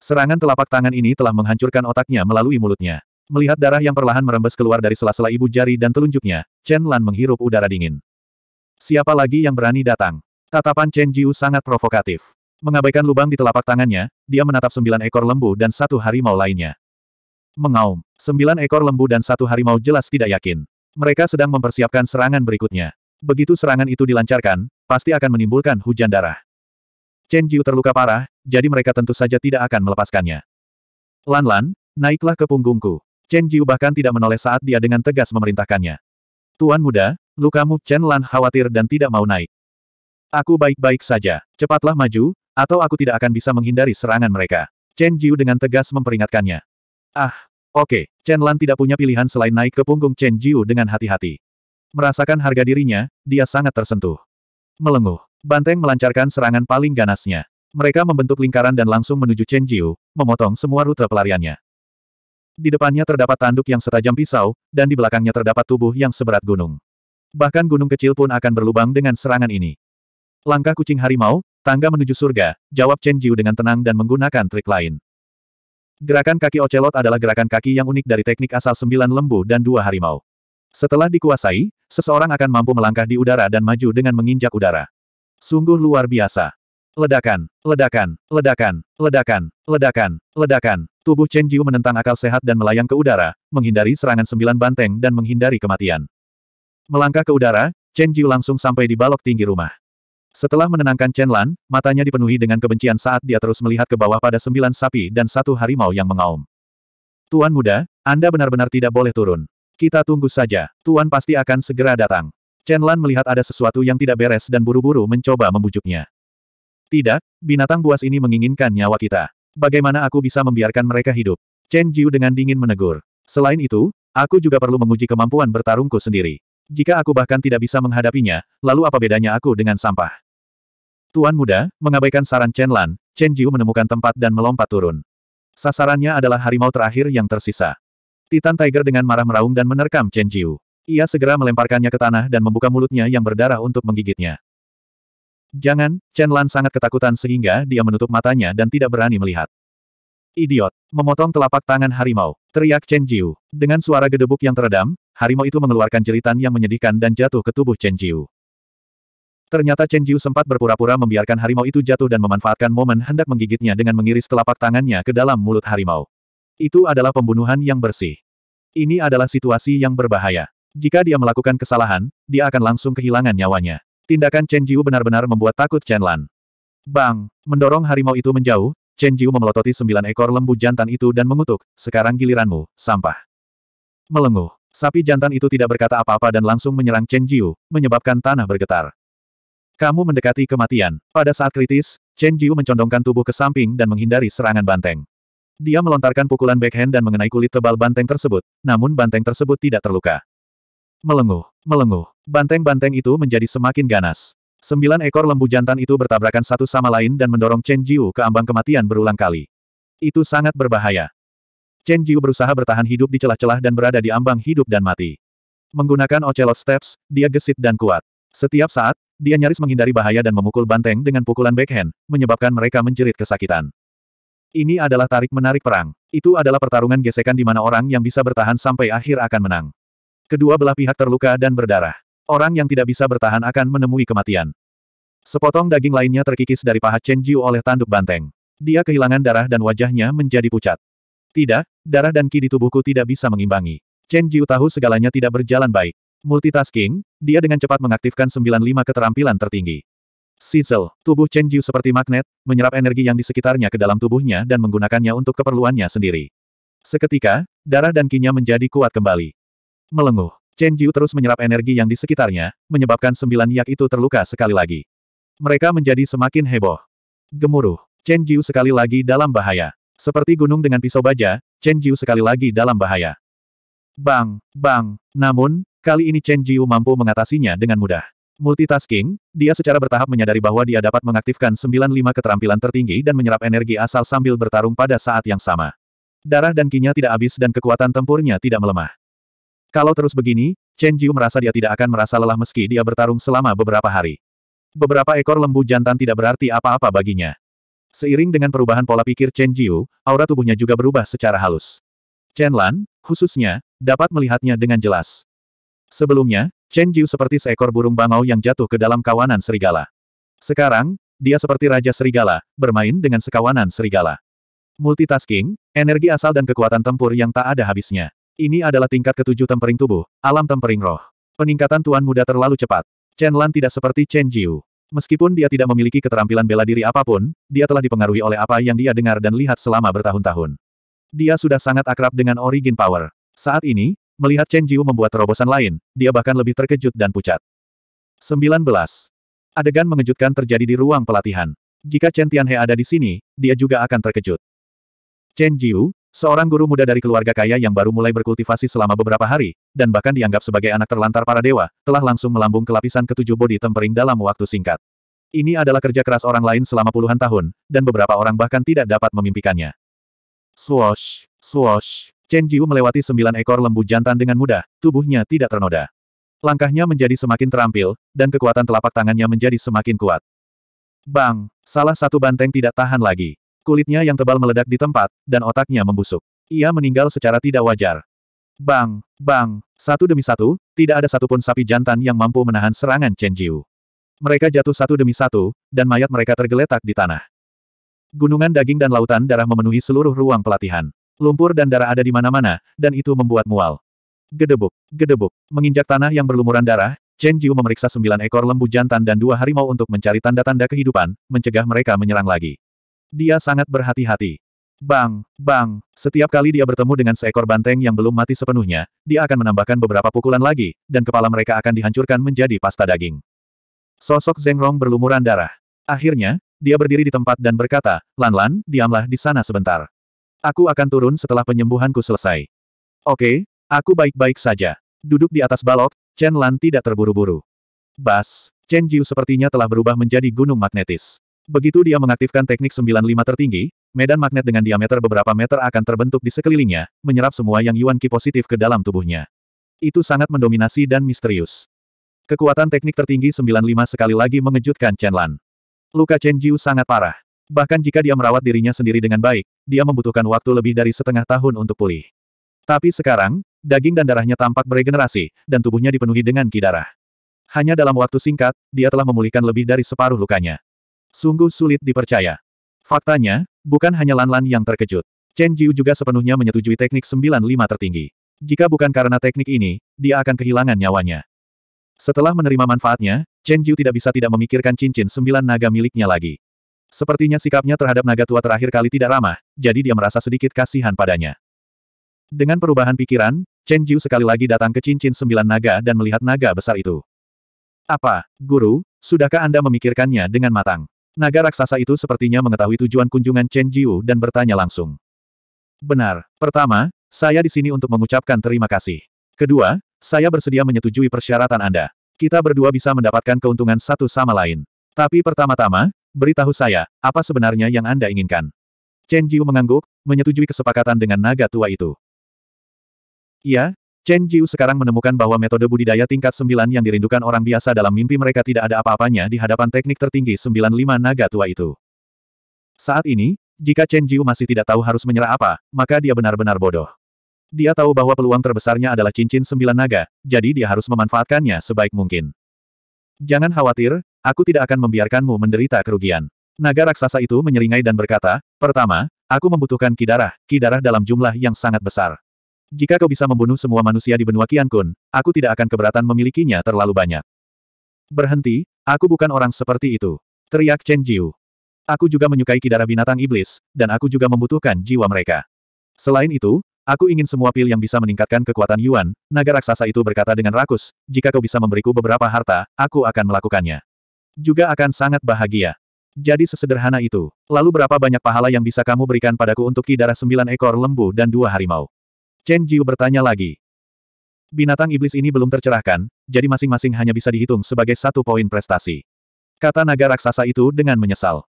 Serangan telapak tangan ini telah menghancurkan otaknya melalui mulutnya. Melihat darah yang perlahan merembes keluar dari sela-sela ibu jari dan telunjuknya, Chen Lan menghirup udara dingin. Siapa lagi yang berani datang? Tatapan Chen Jiu sangat provokatif. Mengabaikan lubang di telapak tangannya, dia menatap sembilan ekor lembu dan satu harimau lainnya. Mengaum, sembilan ekor lembu dan satu harimau jelas tidak yakin. Mereka sedang mempersiapkan serangan berikutnya. Begitu serangan itu dilancarkan, pasti akan menimbulkan hujan darah. Chen Jiu terluka parah, jadi mereka tentu saja tidak akan melepaskannya. Lan Lan, naiklah ke punggungku. Chen Jiu bahkan tidak menoleh saat dia dengan tegas memerintahkannya. Tuan muda, lukamu Chen Lan khawatir dan tidak mau naik. Aku baik-baik saja. Cepatlah maju, atau aku tidak akan bisa menghindari serangan mereka. Chen Jiu dengan tegas memperingatkannya. Ah, oke. Okay. Chen Lan tidak punya pilihan selain naik ke punggung Chen Jiu dengan hati-hati. Merasakan harga dirinya, dia sangat tersentuh. Melenguh. Banteng melancarkan serangan paling ganasnya. Mereka membentuk lingkaran dan langsung menuju Chen Jiu, memotong semua rute pelariannya. Di depannya terdapat tanduk yang setajam pisau, dan di belakangnya terdapat tubuh yang seberat gunung. Bahkan gunung kecil pun akan berlubang dengan serangan ini. Langkah kucing harimau, tangga menuju surga, jawab Chen Jiu dengan tenang dan menggunakan trik lain. Gerakan kaki Ocelot adalah gerakan kaki yang unik dari teknik asal sembilan lembu dan dua harimau. Setelah dikuasai, seseorang akan mampu melangkah di udara dan maju dengan menginjak udara. Sungguh luar biasa. Ledakan, ledakan, ledakan, ledakan, ledakan, ledakan, Tubuh Chen Jiu menentang akal sehat dan melayang ke udara, menghindari serangan sembilan banteng dan menghindari kematian. Melangkah ke udara, Chen Jiu langsung sampai di balok tinggi rumah. Setelah menenangkan Chen Lan, matanya dipenuhi dengan kebencian saat dia terus melihat ke bawah pada sembilan sapi dan satu harimau yang mengaum. Tuan muda, Anda benar-benar tidak boleh turun. Kita tunggu saja, Tuan pasti akan segera datang. Chen Lan melihat ada sesuatu yang tidak beres dan buru-buru mencoba membujuknya. Tidak, binatang buas ini menginginkan nyawa kita. Bagaimana aku bisa membiarkan mereka hidup? Chen Jiu dengan dingin menegur. Selain itu, aku juga perlu menguji kemampuan bertarungku sendiri. Jika aku bahkan tidak bisa menghadapinya, lalu apa bedanya aku dengan sampah? Tuan muda, mengabaikan saran Chen Lan, Chen Jiu menemukan tempat dan melompat turun. Sasarannya adalah harimau terakhir yang tersisa. Titan Tiger dengan marah meraung dan menerkam Chen Jiu. Ia segera melemparkannya ke tanah dan membuka mulutnya yang berdarah untuk menggigitnya. Jangan, Chen Lan sangat ketakutan sehingga dia menutup matanya dan tidak berani melihat. Idiot, memotong telapak tangan harimau, teriak Chen Jiu. Dengan suara gedebuk yang teredam, harimau itu mengeluarkan jeritan yang menyedihkan dan jatuh ke tubuh Chen Jiu. Ternyata Chen Jiu sempat berpura-pura membiarkan harimau itu jatuh dan memanfaatkan momen hendak menggigitnya dengan mengiris telapak tangannya ke dalam mulut harimau. Itu adalah pembunuhan yang bersih. Ini adalah situasi yang berbahaya. Jika dia melakukan kesalahan, dia akan langsung kehilangan nyawanya. Tindakan Chen Jiu benar-benar membuat takut Chen Lan. Bang! Mendorong harimau itu menjauh, Chen Jiu memelototi sembilan ekor lembu jantan itu dan mengutuk, sekarang giliranmu, sampah. Melenguh. Sapi jantan itu tidak berkata apa-apa dan langsung menyerang Chen Jiu, menyebabkan tanah bergetar. Kamu mendekati kematian. Pada saat kritis, Chen Jiu mencondongkan tubuh ke samping dan menghindari serangan banteng. Dia melontarkan pukulan backhand dan mengenai kulit tebal banteng tersebut, namun banteng tersebut tidak terluka. Melenguh, melenguh. Banteng-banteng itu menjadi semakin ganas. Sembilan ekor lembu jantan itu bertabrakan satu sama lain dan mendorong Chen Jiu ke ambang kematian berulang kali. Itu sangat berbahaya. Chen Jiu berusaha bertahan hidup di celah-celah dan berada di ambang hidup dan mati. Menggunakan Ocelot Steps, dia gesit dan kuat. Setiap saat, dia nyaris menghindari bahaya dan memukul banteng dengan pukulan backhand, menyebabkan mereka menjerit kesakitan. Ini adalah tarik-menarik perang. Itu adalah pertarungan gesekan di mana orang yang bisa bertahan sampai akhir akan menang. Kedua belah pihak terluka dan berdarah. Orang yang tidak bisa bertahan akan menemui kematian. Sepotong daging lainnya terkikis dari paha Chen Jiu oleh tanduk banteng. Dia kehilangan darah dan wajahnya menjadi pucat. Tidak, darah dan ki di tubuhku tidak bisa mengimbangi. Chen Jiu tahu segalanya tidak berjalan baik. Multitasking, dia dengan cepat mengaktifkan 95 keterampilan tertinggi. Sizzle, tubuh Chen Jiu seperti magnet, menyerap energi yang di sekitarnya ke dalam tubuhnya dan menggunakannya untuk keperluannya sendiri. Seketika, darah dan kinya menjadi kuat kembali. Melenguh. Chen Jiu terus menyerap energi yang di sekitarnya, menyebabkan sembilan yak itu terluka sekali lagi. Mereka menjadi semakin heboh. Gemuruh. Chen Jiu sekali lagi dalam bahaya. Seperti gunung dengan pisau baja, Chen Jiu sekali lagi dalam bahaya. Bang, bang. Namun, kali ini Chen Jiu mampu mengatasinya dengan mudah. Multitasking, dia secara bertahap menyadari bahwa dia dapat mengaktifkan 95 keterampilan tertinggi dan menyerap energi asal sambil bertarung pada saat yang sama. Darah dan kinya tidak habis dan kekuatan tempurnya tidak melemah. Kalau terus begini, Chen Jiu merasa dia tidak akan merasa lelah meski dia bertarung selama beberapa hari. Beberapa ekor lembu jantan tidak berarti apa-apa baginya. Seiring dengan perubahan pola pikir Chen Jiu, aura tubuhnya juga berubah secara halus. Chen Lan, khususnya, dapat melihatnya dengan jelas. Sebelumnya, Chen Jiu seperti seekor burung bangau yang jatuh ke dalam kawanan serigala. Sekarang, dia seperti Raja Serigala, bermain dengan sekawanan serigala. Multitasking, energi asal dan kekuatan tempur yang tak ada habisnya. Ini adalah tingkat ketujuh tempering tubuh, alam tempering roh. Peningkatan Tuan Muda terlalu cepat. Chen Lan tidak seperti Chen Jiu. Meskipun dia tidak memiliki keterampilan bela diri apapun, dia telah dipengaruhi oleh apa yang dia dengar dan lihat selama bertahun-tahun. Dia sudah sangat akrab dengan Origin Power. Saat ini, melihat Chen Jiu membuat terobosan lain, dia bahkan lebih terkejut dan pucat. 19. Adegan mengejutkan terjadi di ruang pelatihan. Jika Chen Tianhe ada di sini, dia juga akan terkejut. Chen Jiu, Seorang guru muda dari keluarga kaya yang baru mulai berkultivasi selama beberapa hari, dan bahkan dianggap sebagai anak terlantar para dewa, telah langsung melambung ke lapisan ketujuh bodi tempering dalam waktu singkat. Ini adalah kerja keras orang lain selama puluhan tahun, dan beberapa orang bahkan tidak dapat memimpikannya. Swosh, swosh, Chen Jiu melewati sembilan ekor lembu jantan dengan mudah, tubuhnya tidak ternoda. Langkahnya menjadi semakin terampil, dan kekuatan telapak tangannya menjadi semakin kuat. Bang, salah satu banteng tidak tahan lagi. Kulitnya yang tebal meledak di tempat, dan otaknya membusuk. Ia meninggal secara tidak wajar. Bang, bang, satu demi satu, tidak ada satupun sapi jantan yang mampu menahan serangan Chen Jiu. Mereka jatuh satu demi satu, dan mayat mereka tergeletak di tanah. Gunungan daging dan lautan darah memenuhi seluruh ruang pelatihan. Lumpur dan darah ada di mana-mana, dan itu membuat mual. Gedebuk, gedebuk, menginjak tanah yang berlumuran darah, Chen Jiu memeriksa sembilan ekor lembu jantan dan dua harimau untuk mencari tanda-tanda kehidupan, mencegah mereka menyerang lagi. Dia sangat berhati-hati. Bang, bang, setiap kali dia bertemu dengan seekor banteng yang belum mati sepenuhnya, dia akan menambahkan beberapa pukulan lagi, dan kepala mereka akan dihancurkan menjadi pasta daging. Sosok Zeng Zengrong berlumuran darah. Akhirnya, dia berdiri di tempat dan berkata, Lan-Lan, diamlah di sana sebentar. Aku akan turun setelah penyembuhanku selesai. Oke, aku baik-baik saja. Duduk di atas balok, Chen Lan tidak terburu-buru. Bas, Chen Jiu sepertinya telah berubah menjadi gunung magnetis. Begitu dia mengaktifkan teknik 95 tertinggi, medan magnet dengan diameter beberapa meter akan terbentuk di sekelilingnya, menyerap semua yang Yuan Qi positif ke dalam tubuhnya. Itu sangat mendominasi dan misterius. Kekuatan teknik tertinggi 95 sekali lagi mengejutkan Chen Lan. Luka Chen Jiu sangat parah. Bahkan jika dia merawat dirinya sendiri dengan baik, dia membutuhkan waktu lebih dari setengah tahun untuk pulih. Tapi sekarang, daging dan darahnya tampak beregenerasi, dan tubuhnya dipenuhi dengan ki darah. Hanya dalam waktu singkat, dia telah memulihkan lebih dari separuh lukanya. Sungguh sulit dipercaya. Faktanya, bukan hanya Lan Lan yang terkejut. Chen Jiu juga sepenuhnya menyetujui teknik 95 tertinggi. Jika bukan karena teknik ini, dia akan kehilangan nyawanya. Setelah menerima manfaatnya, Chen Jiu tidak bisa tidak memikirkan cincin sembilan naga miliknya lagi. Sepertinya sikapnya terhadap naga tua terakhir kali tidak ramah, jadi dia merasa sedikit kasihan padanya. Dengan perubahan pikiran, Chen Jiu sekali lagi datang ke cincin sembilan naga dan melihat naga besar itu. Apa, guru, sudahkah Anda memikirkannya dengan matang? Naga raksasa itu sepertinya mengetahui tujuan kunjungan Chen Jiu dan bertanya langsung. Benar. Pertama, saya di sini untuk mengucapkan terima kasih. Kedua, saya bersedia menyetujui persyaratan Anda. Kita berdua bisa mendapatkan keuntungan satu sama lain. Tapi pertama-tama, beritahu saya, apa sebenarnya yang Anda inginkan? Chen Jiu mengangguk, menyetujui kesepakatan dengan naga tua itu. Iya, Chen Jiu sekarang menemukan bahwa metode budidaya tingkat 9 yang dirindukan orang biasa dalam mimpi mereka tidak ada apa-apanya di hadapan teknik tertinggi 95 naga tua itu. Saat ini, jika Chen Jiu masih tidak tahu harus menyerah apa, maka dia benar-benar bodoh. Dia tahu bahwa peluang terbesarnya adalah cincin sembilan naga, jadi dia harus memanfaatkannya sebaik mungkin. Jangan khawatir, aku tidak akan membiarkanmu menderita kerugian. Naga raksasa itu menyeringai dan berkata, pertama, aku membutuhkan kidarah, kidarah dalam jumlah yang sangat besar. Jika kau bisa membunuh semua manusia di benua Kun, aku tidak akan keberatan memilikinya terlalu banyak. Berhenti, aku bukan orang seperti itu. Teriak Chen Jiu. Aku juga menyukai kidara binatang iblis, dan aku juga membutuhkan jiwa mereka. Selain itu, aku ingin semua pil yang bisa meningkatkan kekuatan Yuan, naga raksasa itu berkata dengan rakus, jika kau bisa memberiku beberapa harta, aku akan melakukannya. Juga akan sangat bahagia. Jadi sesederhana itu. Lalu berapa banyak pahala yang bisa kamu berikan padaku untuk kidara sembilan ekor lembu dan dua harimau? Chen Jiu bertanya lagi. Binatang iblis ini belum tercerahkan, jadi masing-masing hanya bisa dihitung sebagai satu poin prestasi. Kata naga raksasa itu dengan menyesal.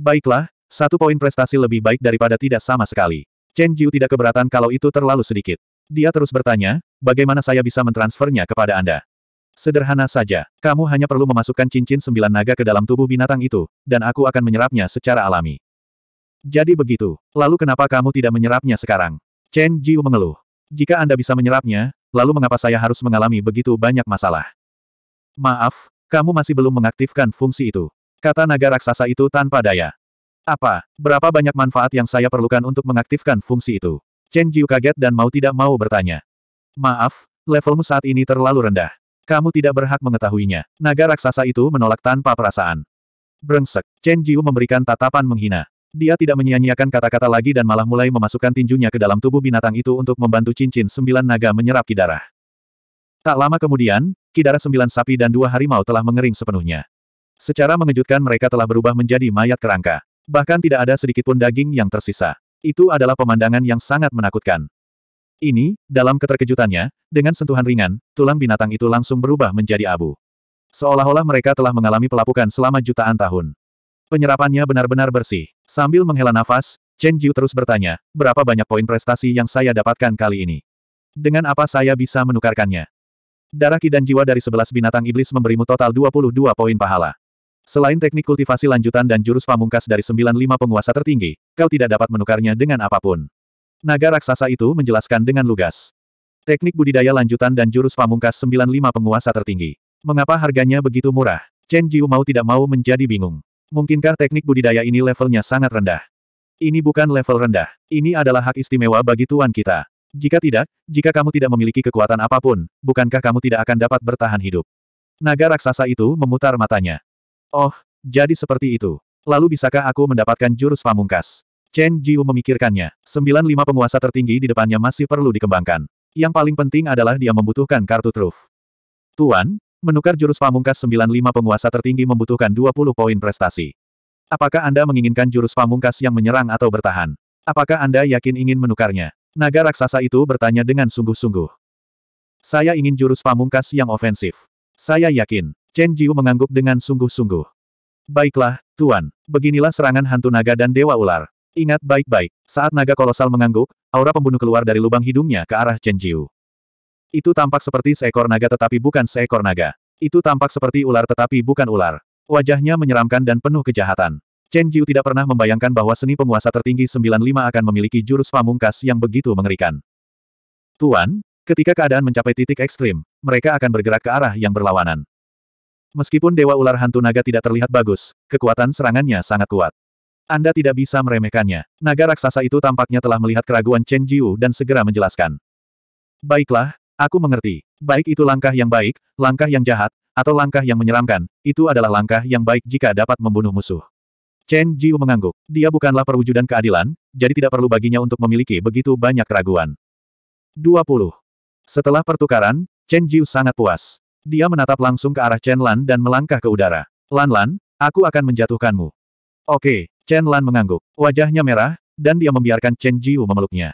Baiklah, satu poin prestasi lebih baik daripada tidak sama sekali. Chen Jiu tidak keberatan kalau itu terlalu sedikit. Dia terus bertanya, bagaimana saya bisa mentransfernya kepada Anda? Sederhana saja, kamu hanya perlu memasukkan cincin sembilan naga ke dalam tubuh binatang itu, dan aku akan menyerapnya secara alami. Jadi begitu, lalu kenapa kamu tidak menyerapnya sekarang? Chen Jiu mengeluh. Jika Anda bisa menyerapnya, lalu mengapa saya harus mengalami begitu banyak masalah? Maaf, kamu masih belum mengaktifkan fungsi itu. Kata naga raksasa itu tanpa daya. Apa, berapa banyak manfaat yang saya perlukan untuk mengaktifkan fungsi itu? Chen Jiu kaget dan mau tidak mau bertanya. Maaf, levelmu saat ini terlalu rendah. Kamu tidak berhak mengetahuinya. Naga raksasa itu menolak tanpa perasaan. Brengsek, Chen Jiu memberikan tatapan menghina. Dia tidak menyia-nyiakan kata-kata lagi dan malah mulai memasukkan tinjunya ke dalam tubuh binatang itu untuk membantu cincin sembilan naga menyerap kidara. Tak lama kemudian, kidara sembilan sapi dan dua harimau telah mengering sepenuhnya. Secara mengejutkan mereka telah berubah menjadi mayat kerangka. Bahkan tidak ada sedikitpun daging yang tersisa. Itu adalah pemandangan yang sangat menakutkan. Ini, dalam keterkejutannya, dengan sentuhan ringan, tulang binatang itu langsung berubah menjadi abu. Seolah-olah mereka telah mengalami pelapukan selama jutaan tahun. Penyerapannya benar-benar bersih. Sambil menghela nafas, Chen Jiu terus bertanya, berapa banyak poin prestasi yang saya dapatkan kali ini? Dengan apa saya bisa menukarkannya? Darah ki dan jiwa dari sebelas binatang iblis memberimu total 22 poin pahala. Selain teknik kultivasi lanjutan dan jurus pamungkas dari 95 penguasa tertinggi, kau tidak dapat menukarnya dengan apapun. Naga raksasa itu menjelaskan dengan lugas. Teknik budidaya lanjutan dan jurus pamungkas 95 penguasa tertinggi. Mengapa harganya begitu murah? Chen Jiu mau tidak mau menjadi bingung. Mungkinkah teknik budidaya ini levelnya sangat rendah? Ini bukan level rendah. Ini adalah hak istimewa bagi tuan kita. Jika tidak, jika kamu tidak memiliki kekuatan apapun, bukankah kamu tidak akan dapat bertahan hidup? Naga raksasa itu memutar matanya. Oh, jadi seperti itu. Lalu bisakah aku mendapatkan jurus pamungkas? Chen Jiu memikirkannya. Sembilan lima penguasa tertinggi di depannya masih perlu dikembangkan. Yang paling penting adalah dia membutuhkan kartu truf. Tuan, Menukar jurus pamungkas 95 penguasa tertinggi membutuhkan 20 poin prestasi. Apakah Anda menginginkan jurus pamungkas yang menyerang atau bertahan? Apakah Anda yakin ingin menukarnya? Naga raksasa itu bertanya dengan sungguh-sungguh. Saya ingin jurus pamungkas yang ofensif. Saya yakin. Chen Jiu mengangguk dengan sungguh-sungguh. Baiklah, Tuan. Beginilah serangan hantu naga dan dewa ular. Ingat baik-baik, saat naga kolosal mengangguk, aura pembunuh keluar dari lubang hidungnya ke arah Chen Jiu. Itu tampak seperti seekor naga tetapi bukan seekor naga. Itu tampak seperti ular tetapi bukan ular. Wajahnya menyeramkan dan penuh kejahatan. Chen Jiu tidak pernah membayangkan bahwa seni penguasa tertinggi 95 akan memiliki jurus pamungkas yang begitu mengerikan. Tuan, ketika keadaan mencapai titik ekstrim, mereka akan bergerak ke arah yang berlawanan. Meskipun Dewa Ular Hantu Naga tidak terlihat bagus, kekuatan serangannya sangat kuat. Anda tidak bisa meremehkannya. Naga raksasa itu tampaknya telah melihat keraguan Chen Jiu dan segera menjelaskan. Baiklah, Aku mengerti. Baik itu langkah yang baik, langkah yang jahat, atau langkah yang menyeramkan, itu adalah langkah yang baik jika dapat membunuh musuh. Chen Jiu mengangguk. Dia bukanlah perwujudan keadilan, jadi tidak perlu baginya untuk memiliki begitu banyak keraguan. 20. Setelah pertukaran, Chen Jiu sangat puas. Dia menatap langsung ke arah Chen Lan dan melangkah ke udara. Lan Lan, aku akan menjatuhkanmu. Oke, Chen Lan mengangguk. Wajahnya merah, dan dia membiarkan Chen Jiu memeluknya.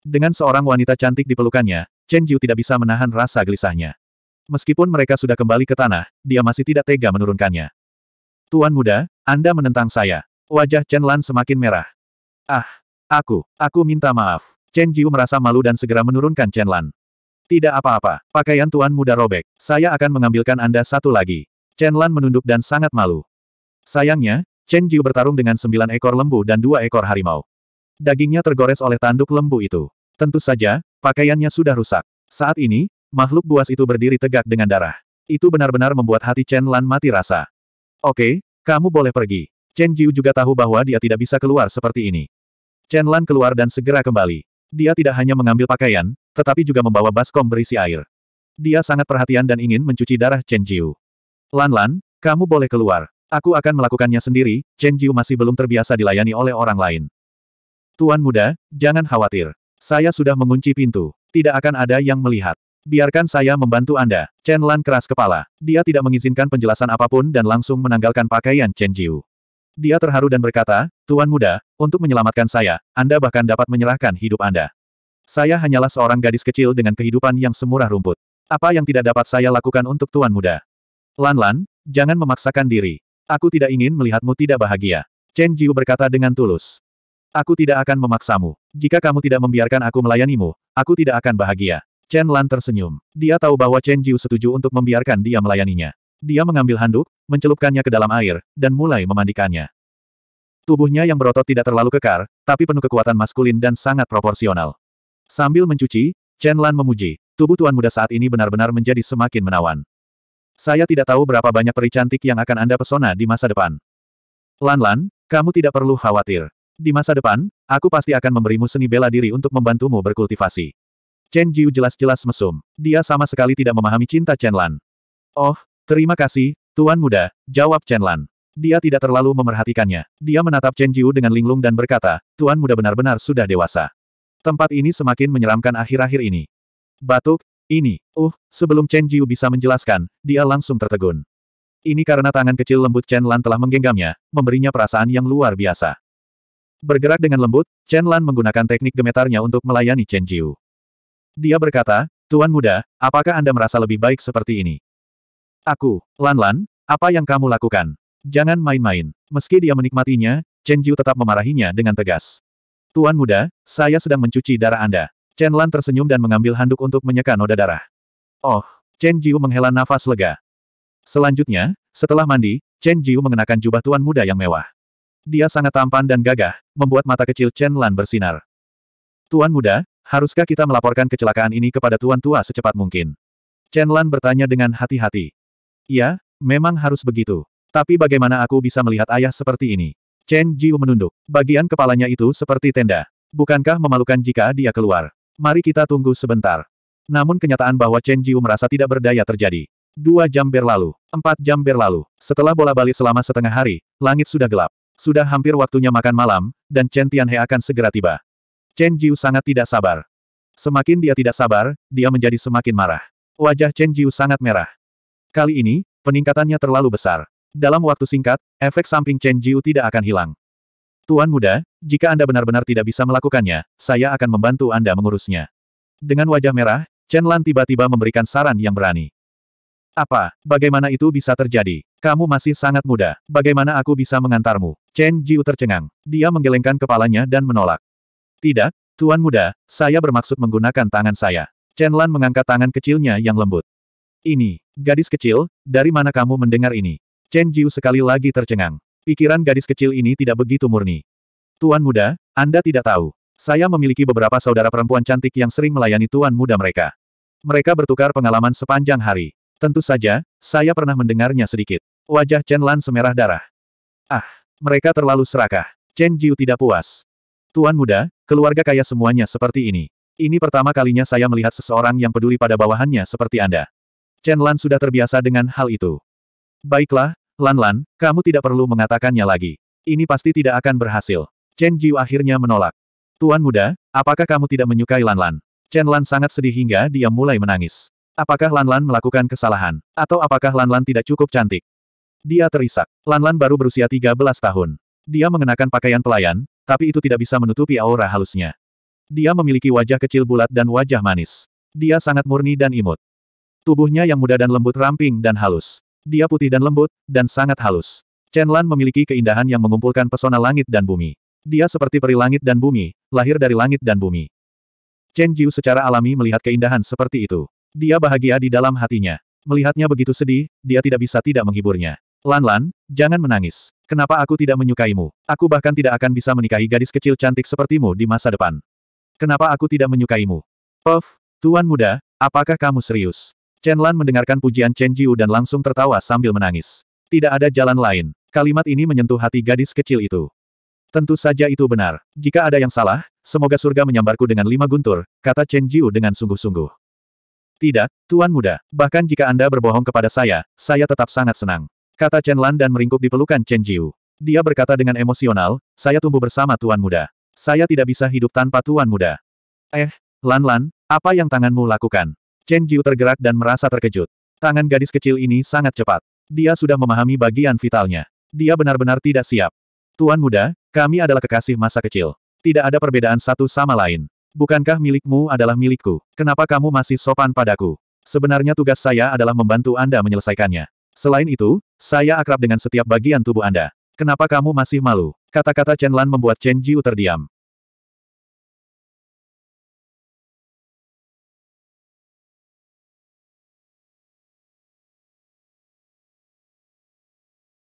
Dengan seorang wanita cantik di pelukannya, Chen Jiu tidak bisa menahan rasa gelisahnya. Meskipun mereka sudah kembali ke tanah, dia masih tidak tega menurunkannya. Tuan muda, Anda menentang saya. Wajah Chen Lan semakin merah. Ah, aku, aku minta maaf. Chen Jiu merasa malu dan segera menurunkan Chen Lan. Tidak apa-apa, pakaian tuan muda robek. Saya akan mengambilkan Anda satu lagi. Chen Lan menunduk dan sangat malu. Sayangnya, Chen Jiu bertarung dengan sembilan ekor lembu dan dua ekor harimau. Dagingnya tergores oleh tanduk lembu itu. Tentu saja, pakaiannya sudah rusak. Saat ini, makhluk buas itu berdiri tegak dengan darah. Itu benar-benar membuat hati Chen Lan mati rasa. Oke, kamu boleh pergi. Chen Jiu juga tahu bahwa dia tidak bisa keluar seperti ini. Chen Lan keluar dan segera kembali. Dia tidak hanya mengambil pakaian, tetapi juga membawa baskom berisi air. Dia sangat perhatian dan ingin mencuci darah Chen Jiu. Lan Lan, kamu boleh keluar. Aku akan melakukannya sendiri, Chen Jiu masih belum terbiasa dilayani oleh orang lain. Tuan muda, jangan khawatir. Saya sudah mengunci pintu. Tidak akan ada yang melihat. Biarkan saya membantu Anda. Chen Lan keras kepala. Dia tidak mengizinkan penjelasan apapun dan langsung menanggalkan pakaian Chen Jiu. Dia terharu dan berkata, Tuan muda, untuk menyelamatkan saya, Anda bahkan dapat menyerahkan hidup Anda. Saya hanyalah seorang gadis kecil dengan kehidupan yang semurah rumput. Apa yang tidak dapat saya lakukan untuk Tuan muda? Lan Lan, jangan memaksakan diri. Aku tidak ingin melihatmu tidak bahagia. Chen Jiu berkata dengan tulus. Aku tidak akan memaksamu. Jika kamu tidak membiarkan aku melayanimu, aku tidak akan bahagia. Chen Lan tersenyum. Dia tahu bahwa Chen Jiu setuju untuk membiarkan dia melayaninya. Dia mengambil handuk, mencelupkannya ke dalam air, dan mulai memandikannya. Tubuhnya yang berotot tidak terlalu kekar, tapi penuh kekuatan maskulin dan sangat proporsional. Sambil mencuci, Chen Lan memuji, tubuh tuan muda saat ini benar-benar menjadi semakin menawan. Saya tidak tahu berapa banyak peri cantik yang akan Anda pesona di masa depan. Lan Lan, kamu tidak perlu khawatir. Di masa depan, aku pasti akan memberimu seni bela diri untuk membantumu berkultivasi. Chen Jiu jelas-jelas mesum. Dia sama sekali tidak memahami cinta Chen Lan. Oh, terima kasih, Tuan Muda, jawab Chen Lan. Dia tidak terlalu memerhatikannya. Dia menatap Chen Jiu dengan linglung dan berkata, Tuan Muda benar-benar sudah dewasa. Tempat ini semakin menyeramkan akhir-akhir ini. Batuk, ini, uh, sebelum Chen Jiu bisa menjelaskan, dia langsung tertegun. Ini karena tangan kecil lembut Chen Lan telah menggenggamnya, memberinya perasaan yang luar biasa. Bergerak dengan lembut, Chen Lan menggunakan teknik gemetarnya untuk melayani Chen Jiu. Dia berkata, Tuan muda, apakah Anda merasa lebih baik seperti ini? Aku, Lan Lan, apa yang kamu lakukan? Jangan main-main. Meski dia menikmatinya, Chen Jiu tetap memarahinya dengan tegas. Tuan muda, saya sedang mencuci darah Anda. Chen Lan tersenyum dan mengambil handuk untuk menyeka noda darah. Oh, Chen Jiu menghela nafas lega. Selanjutnya, setelah mandi, Chen Jiu mengenakan jubah tuan muda yang mewah. Dia sangat tampan dan gagah, membuat mata kecil Chen Lan bersinar. Tuan muda, haruskah kita melaporkan kecelakaan ini kepada tuan tua secepat mungkin? Chen Lan bertanya dengan hati-hati. Ya, memang harus begitu. Tapi bagaimana aku bisa melihat ayah seperti ini? Chen Jiu menunduk. Bagian kepalanya itu seperti tenda. Bukankah memalukan jika dia keluar? Mari kita tunggu sebentar. Namun kenyataan bahwa Chen Jiu merasa tidak berdaya terjadi. Dua jam berlalu. Empat jam berlalu. Setelah bola balik selama setengah hari, langit sudah gelap. Sudah hampir waktunya makan malam, dan Chen Tianhe akan segera tiba. Chen Jiu sangat tidak sabar. Semakin dia tidak sabar, dia menjadi semakin marah. Wajah Chen Jiu sangat merah. Kali ini, peningkatannya terlalu besar. Dalam waktu singkat, efek samping Chen Jiu tidak akan hilang. Tuan muda, jika Anda benar-benar tidak bisa melakukannya, saya akan membantu Anda mengurusnya. Dengan wajah merah, Chen Lan tiba-tiba memberikan saran yang berani. Apa? Bagaimana itu bisa terjadi? Kamu masih sangat muda. Bagaimana aku bisa mengantarmu? Chen Jiu tercengang. Dia menggelengkan kepalanya dan menolak. Tidak, Tuan Muda, saya bermaksud menggunakan tangan saya. Chen Lan mengangkat tangan kecilnya yang lembut. Ini, gadis kecil, dari mana kamu mendengar ini? Chen Jiu sekali lagi tercengang. Pikiran gadis kecil ini tidak begitu murni. Tuan Muda, Anda tidak tahu. Saya memiliki beberapa saudara perempuan cantik yang sering melayani tuan muda mereka. Mereka bertukar pengalaman sepanjang hari. Tentu saja, saya pernah mendengarnya sedikit. Wajah Chen Lan semerah darah. Ah, mereka terlalu serakah. Chen Jiu tidak puas. Tuan muda, keluarga kaya semuanya seperti ini. Ini pertama kalinya saya melihat seseorang yang peduli pada bawahannya seperti Anda. Chen Lan sudah terbiasa dengan hal itu. Baiklah, Lan Lan, kamu tidak perlu mengatakannya lagi. Ini pasti tidak akan berhasil. Chen Jiu akhirnya menolak. Tuan muda, apakah kamu tidak menyukai Lan Lan? Chen Lan sangat sedih hingga dia mulai menangis. Apakah Lanlan melakukan kesalahan? Atau apakah Lanlan tidak cukup cantik? Dia terisak. Lanlan baru berusia 13 tahun. Dia mengenakan pakaian pelayan, tapi itu tidak bisa menutupi aura halusnya. Dia memiliki wajah kecil bulat dan wajah manis. Dia sangat murni dan imut. Tubuhnya yang muda dan lembut ramping dan halus. Dia putih dan lembut, dan sangat halus. Chen Lan memiliki keindahan yang mengumpulkan pesona langit dan bumi. Dia seperti peri langit dan bumi, lahir dari langit dan bumi. Chen Jiu secara alami melihat keindahan seperti itu. Dia bahagia di dalam hatinya. Melihatnya begitu sedih, dia tidak bisa tidak menghiburnya. Lan-Lan, jangan menangis. Kenapa aku tidak menyukaimu? Aku bahkan tidak akan bisa menikahi gadis kecil cantik sepertimu di masa depan. Kenapa aku tidak menyukaimu? Puff, Tuan muda, apakah kamu serius? Chen Lan mendengarkan pujian Chen Jiu dan langsung tertawa sambil menangis. Tidak ada jalan lain. Kalimat ini menyentuh hati gadis kecil itu. Tentu saja itu benar. Jika ada yang salah, semoga surga menyambarku dengan lima guntur, kata Chen Jiu dengan sungguh-sungguh. Tidak, Tuan Muda. Bahkan jika Anda berbohong kepada saya, saya tetap sangat senang. Kata Chen Lan dan meringkuk di pelukan Chen Jiu. Dia berkata dengan emosional, saya tumbuh bersama Tuan Muda. Saya tidak bisa hidup tanpa Tuan Muda. Eh, Lan Lan, apa yang tanganmu lakukan? Chen Jiu tergerak dan merasa terkejut. Tangan gadis kecil ini sangat cepat. Dia sudah memahami bagian vitalnya. Dia benar-benar tidak siap. Tuan Muda, kami adalah kekasih masa kecil. Tidak ada perbedaan satu sama lain. Bukankah milikmu adalah milikku? Kenapa kamu masih sopan padaku? Sebenarnya tugas saya adalah membantu Anda menyelesaikannya. Selain itu, saya akrab dengan setiap bagian tubuh Anda. Kenapa kamu masih malu? Kata-kata Chen Lan membuat Chen Jiu terdiam.